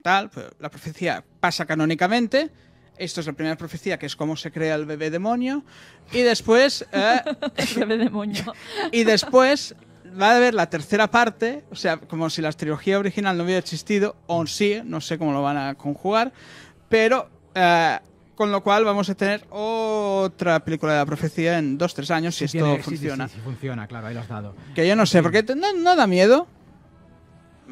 tal, pues, la profecía pasa canónicamente. Esto es la primera profecía, que es cómo se crea el bebé demonio. Y después... Eh, *laughs* el bebé demonio. y después va a haber la tercera parte, o sea, como si la trilogía original no hubiera existido, o sí, no sé cómo lo van a conjugar, pero eh, con lo cual vamos a tener otra película de la profecía en dos, tres años si, esto funciona. Sí, sí, sí, funciona, claro, ahí lo has dado. Que yo no sé, porque no, da miedo.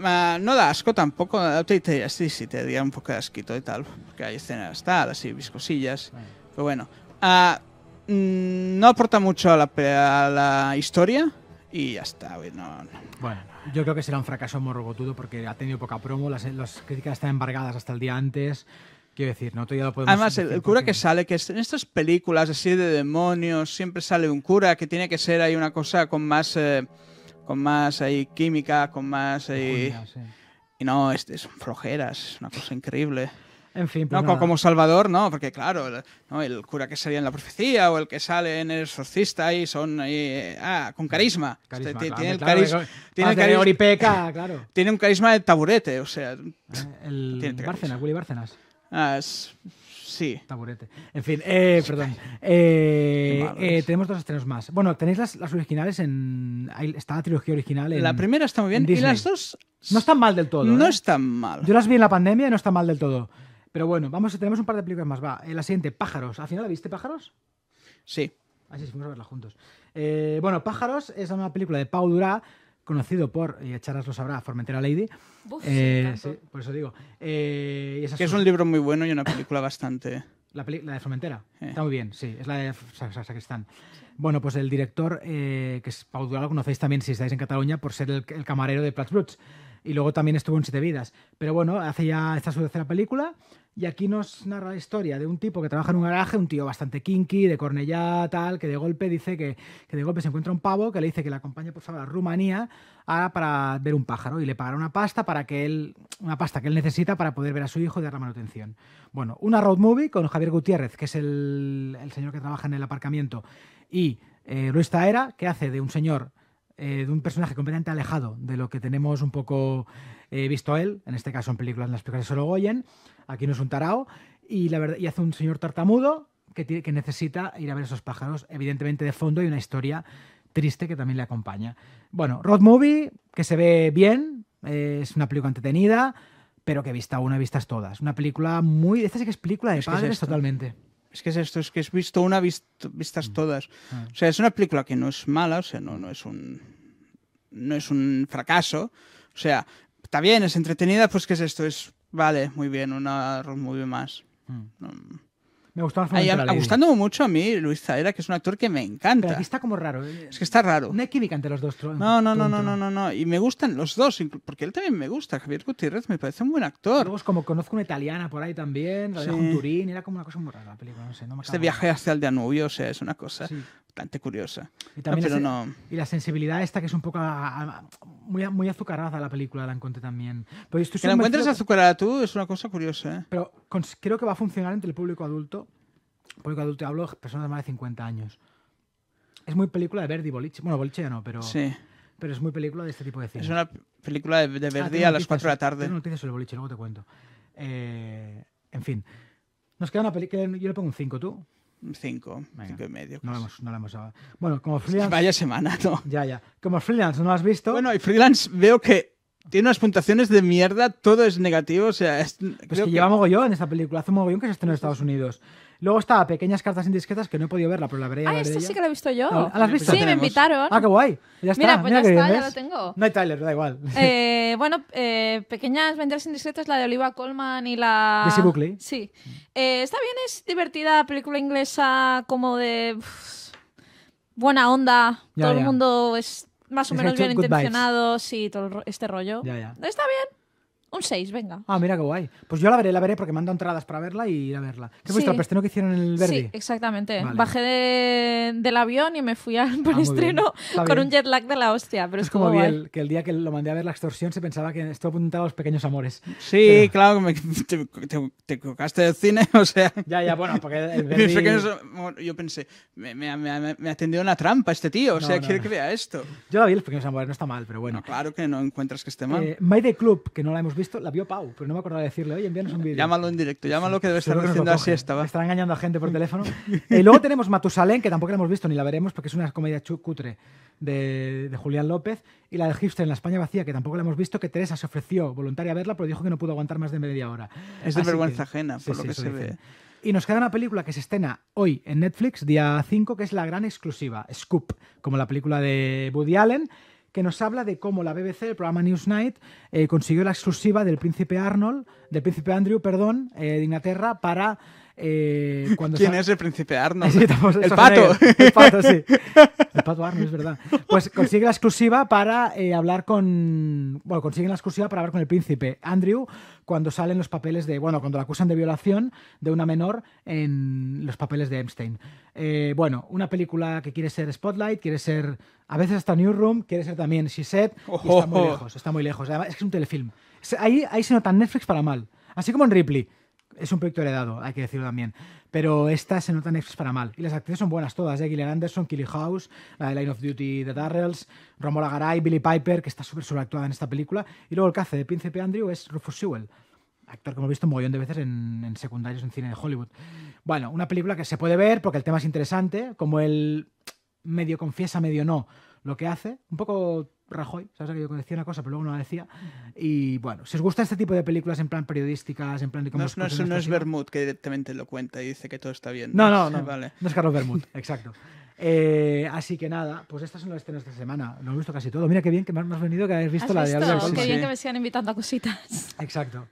Ah, no da asco tampoco, te, te, sí, sí, te da un poco de asquito y tal, porque hay escenas tal, así, viscosillas, pero bueno. Ah, mm, no aporta mucho a la, a la historia, y ya está. No, Bueno, yo creo que será un fracaso morrogotudo porque ha tenido poca promo, las, las críticas están embargadas hasta el día antes. Quiero decir, no todavía lo podemos. Además, el, cura que sale, que en estas películas así de demonios, siempre sale un cura que tiene que ser ahí una cosa con más. Eh, con más ahí química, con más. Y no, este son flojeras, es una cosa increíble. En fin, pues ¿no? Como Salvador, ¿no? Porque claro, el, cura que salía en la profecía o el que sale en el exorcista y son eh, ah, con carisma. Este, tiene el carisma. *laughs* claro. Tiene un carisma de taburete, o sea. Eh, el *laughs* Willy ah, Sí. Taburete. En fin, eh, perdón. tenemos dos estrenos más. Bueno, tenéis las, originales en. está la trilogía original. En, la primera está muy bien. Y las dos. No están mal del todo. No están mal. Yo las vi en la pandemia y no están mal del todo. Pero bueno, vamos, a tenemos un par de películas más. Va, eh, la siguiente, Pájaros. ¿Al final la viste, Pájaros? Sí. Así ah, sí, fuimos a verla juntos. Eh, bueno, Pájaros es una película de Pau Durá, conocido por, y Charas lo sabrá, Formentera Lady. Eh, sí, por eso digo. que es un libro muy bueno y una película bastante... La, de Formentera. Está muy bien, sí. Es la de Sacristán. Bueno, pues el director, que es Pau Durá, lo conocéis también si estáis en Cataluña, por ser el, camarero de Plats Bruts y luego también estuvo en Siete Vidas. Pero bueno, hace ya esta su tercera película y aquí nos narra la historia de un tipo que trabaja en un garaje, un tío bastante kinky, de Cornellá, tal, que de golpe dice que, de golpe se encuentra un pavo que le dice que le acompaña por favor a Rumanía para ver un pájaro y le pagará una pasta para que él, una pasta que él necesita para poder ver a su hijo y dar la manutención. Bueno, una road movie con Javier Gutiérrez, que es el, el señor que trabaja en el aparcamiento, y eh, era que hace de un señor eh, de un personaje completamente alejado de lo que tenemos un poco eh, visto a él, en este caso en películas en las películas de oyen, aquí no es un tarao, y, la verdad, y hace un señor tartamudo que, tiene, que necesita ir a ver esos pájaros. Evidentemente de fondo hay una historia triste que también le acompaña. Bueno, Road Movie, que se ve bien, eh, es una película entretenida, pero que vista una, vistas todas. Una película muy... Esta sí que es película de totalmente es que es esto, es que es visto una, visto, vistas mm. todas. Ah. O sea, es una película que no es mala, o sea, no, no es un. No es un fracaso. O sea, está bien, es entretenida, pues ¿qué es esto? Es, vale, muy bien, una muy más. Mm. Me gustaba gustando mucho a mí Luis era que es un actor que me encanta. Pero aquí está como raro. Eh. Es que está raro. No hay química entre los dos. No, no, no, no, no, no, no. Y me gustan los dos, porque él también me gusta. Javier Gutiérrez me parece un buen actor. Luego es como conozco una italiana por ahí también, la de Turín, era como una cosa muy rara la película, no sé. este viaje hacia el Danubio, o sea, es una cosa. Sí curiosa. Y también la, sensibilidad esta que es un poco muy, azucarada la película, la encontré también. Pero que la encuentres azucarada tú es una cosa curiosa. ¿eh? Pero creo que va a funcionar entre el público adulto. público adulto hablo de personas de más de 50 años. Es muy película de Verdi Boliche. Bueno, Boliche ya no, pero... Pero es muy película de este tipo de cine. Es una película de, ah, Verdi a las 4 de la tarde. No noticias sobre el boliche, luego te cuento. Eh, en fin. Nos queda una película... Yo le pongo un 5, ¿tú? 5, Venga. y medio. No lo, hemos, no lo hemos, Bueno, como *laughs* freelance. Vaya semana, ¿no? Ya, ya. Como freelance, ¿no lo has visto? Bueno, y freelance veo que tiene unas puntuaciones de mierda, todo es negativo. O sea, es, pues que, lleva mogollón en esta película, hace mogollón que se estrenó en Estados Unidos. Luego está Pequeñas Cartas Indiscretas, que no he podido verla, pero la veré. Ah, esta sí que la he visto yo. Sí, me invitaron. Ah, qué guay. Ya está. Pues mira, pues ya está, ya lo tengo. No hay Tyler, da igual. *laughs* Eh, bueno, eh, Pequeñas mentiras Indiscretas, la de Oliva Colman y la... Jesse Buckley. Sí. Eh, está bien, es divertida, película inglesa como de... buena onda, todo el mundo es más o menos bien intencionado, sí, todo este rollo. Está bien. Un 6, venga. Ah, mira qué guay. Pues yo la veré, la veré porque mando entradas para verla y ir a verla. ¿Qué fue el preestreno que hicieron en el Verdi? Sí, exactamente. Bajé del avión y me fui al ah, estreno con un jet lag de la hostia. Pero es, como bien que el día que lo mandé a ver la extorsión se pensaba que estaba apuntado a los pequeños amores. Sí, claro, que te, te, cocaste del cine, *laughs* o sea. Ya, ya, bueno, porque *laughs* yo pensé, me, me, me, atendió una trampa este tío, o sea, quiere que vea esto. Yo la vi, los pequeños amores, no está mal, pero bueno. claro que no encuentras que esté mal. Eh, My Club, que no la hemos visto la vio Pau, pero no me acordaba de decirle, oye, envíanos un vídeo. Llámalo en directo, llámalo que debe estar haciendo así va Estará engañando a gente por *laughs* teléfono. y eh, luego tenemos Matusalén, que tampoco la hemos visto ni la veremos porque es una comedia cutre de, Julián López. Y la de Hipster en la España vacía, que tampoco la hemos visto, que Teresa se ofreció voluntaria a verla, pero dijo que no pudo aguantar más de media hora. Es de vergüenza ajena, por lo que se ve. Y nos queda una película que se estrena hoy en Netflix, día 5, que es la gran exclusiva, Scoop, como la película de Woody Allen que nos habla de cómo la BBC, el programa Newsnight, eh, consiguió la exclusiva del príncipe Arnold, del príncipe Andrew, perdón, eh, de Inglaterra para eh, cuando ¿Quién es el príncipe Arno? *laughs* el pato. El pato, sí. *laughs* El pato es verdad. Pues consigue la exclusiva para eh, hablar con. Bueno, consiguen la exclusiva para hablar con el príncipe Andrew cuando salen los papeles de. Bueno, cuando la acusan de violación de una menor en los papeles de Epstein. Eh, bueno, una película que quiere ser Spotlight, quiere ser a veces hasta Room, quiere ser también Shizet. está muy oh. lejos, está muy lejos. es que es un telefilm. Ahí, ahí se nota Netflix para mal. Así como en Ripley es un proyecto heredado, hay que decirlo también. Pero estas se notan extras para mal. Y las actrices son buenas todas, ¿eh? Gillian Anderson, Killy House, la de Line of Duty de Darrells, Romola Garay, Billy Piper, que está súper sobreactuada en esta película. Y luego el que hace de Príncipe Andrew es Rufus Sewell, actor que hemos visto un mollón de veces en, en secundarios en cine de Hollywood. Bueno, una película que se puede ver porque el tema es interesante, como él medio confiesa, medio no, lo que hace, un poco Rajoy, ¿sabes? Que yo decía una cosa, pero luego no la decía. Y bueno, si os gusta este tipo de películas en plan periodísticas, en plan de cómo No, no, es, no es Bermud que directamente lo cuenta y dice que todo está bien. No, no, no. *laughs* no, vale. no es Carlos Bermud, *laughs* exacto. Eh, así que nada, pues estas son las estrenos de esta semana. Lo he visto casi todo. Mira qué bien que me has venido que habéis visto la de Albert. Qué bien que me sigan invitando a cositas. *laughs* Exacto.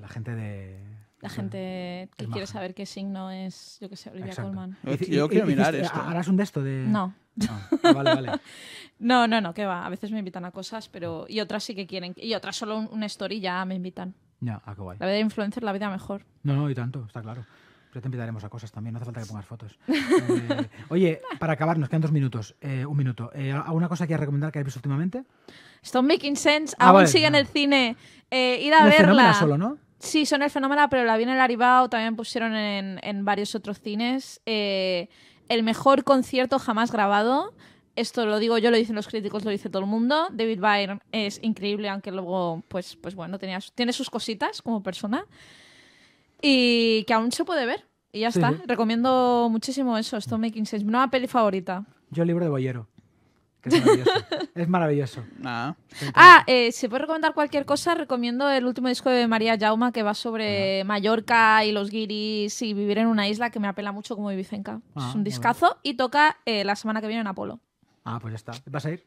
la gente de. La gente que quiere saber qué signo es, yo qué sé, Olivia Colman. Yo, quiero mirar esto. ¿Harás un de esto de.? No. Ah, vale, *laughs* no, no, no, que va. A veces me invitan a cosas, pero. Y otras sí que quieren. Y otras solo un, story ya me invitan. Ya, a ah, qué La vida de influencer, la vida mejor. No, no, y tanto, está claro. Pero te invitaremos a cosas también, no hace falta que pongas fotos. *laughs* Eh, oye, para acabar, nos quedan dos minutos. Eh, un minuto. Eh, ¿Alguna cosa que recomendar que hayas visto últimamente? Stone Making Sense, ah, aún sigue en el cine. ir a no, verla. solo, ¿no? Sí, son el fenómeno, pero la viene en el Aribao, también pusieron en, en varios otros cines. Eh, el mejor concierto jamás grabado. Esto lo digo yo, lo dicen los críticos, lo dice todo el mundo. David Byrne es increíble, aunque luego, pues, pues bueno, tenía, tiene sus cositas como persona. Y que aún se puede ver. Y ya está. Recomiendo muchísimo eso, Stone Making Sense. Nueva peli favorita. Yo libro de Boyero. *laughs* es maravilloso. Ah, si ah, eh, se puede recomendar cualquier cosa. Recomiendo el último disco de María Jauma que va sobre Mallorca y los guiris y vivir en una isla que me apela mucho como Vicenca. es ah, un discazo y toca eh, la semana que viene en Apolo. Ah, pues ya está. ¿Vas a ir?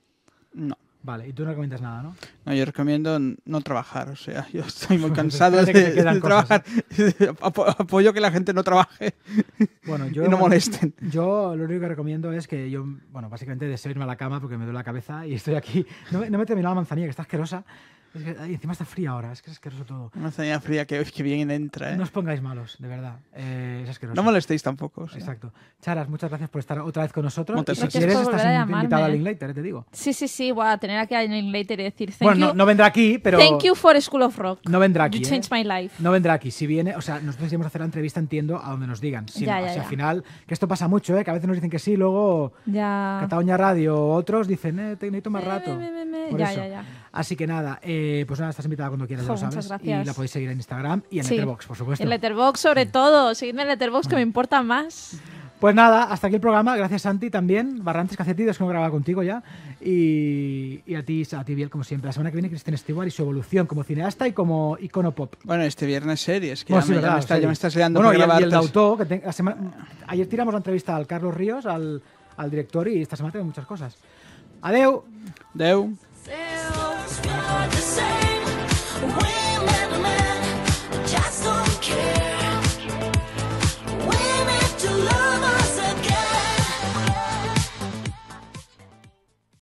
No. Vale, y tú no recomiendas nada, ¿no? No, yo recomiendo no trabajar, o sea, yo *laughs* estoy muy cansado de, que trabajar. ¿eh? *laughs* apoyo que la gente no trabaje *laughs* bueno, yo, y no molesten. Yo lo único que recomiendo es que yo, bueno, básicamente deseo irme a la cama porque me duele la cabeza y estoy aquí. No, no me he terminado la manzanilla, que está asquerosa. Es que, encima está fría ahora, es que es asqueroso todo. Una cena fría que, que, bien entra, ¿eh? No os pongáis malos, de verdad. Eh, No molestéis tampoco. Exacto. Charas, muchas gracias por estar otra vez con nosotros. Muchas Si eres estás invitado al Inglater eh, te digo. Sí, sí, sí, voy a tener aquí al Inglater y decir thank bueno, you. No, no, vendrá aquí, pero... Thank you for School of Rock. No vendrá aquí, You ¿eh? changed my life. No vendrá aquí. Si viene, o sea, nosotros iremos a hacer la entrevista, entiendo, a donde nos digan. Si no, o sea, al final, que esto pasa mucho, ¿eh? Que a veces nos dicen que sí, luego... Ya. Cataluña Radio o otros dicen, eh, te necesito más rato. ya, ya, ya. Así que nada, eh, pues nada, estás invitada cuando quieras, Muchas gracias. Y la podéis seguir en Instagram y en Letterbox Letterboxd, por supuesto. En Letterboxd, sobre todo. Seguidme en Letterboxd, que me importa más. Pues nada, hasta aquí el programa. Gracias, Santi, también. Barrantes Cacetidos, que no grababa contigo ya. Y, a ti, a ti, Biel, como siempre. La semana que viene, Cristian Stewart y su evolución como cineasta y como icono pop. Bueno, este viernes series, que bueno, estás liando el ayer tiramos la entrevista al Carlos Ríos, al, al director, y esta semana tengo muchas cosas. Adeu. Adeu. Adeu. just don't care.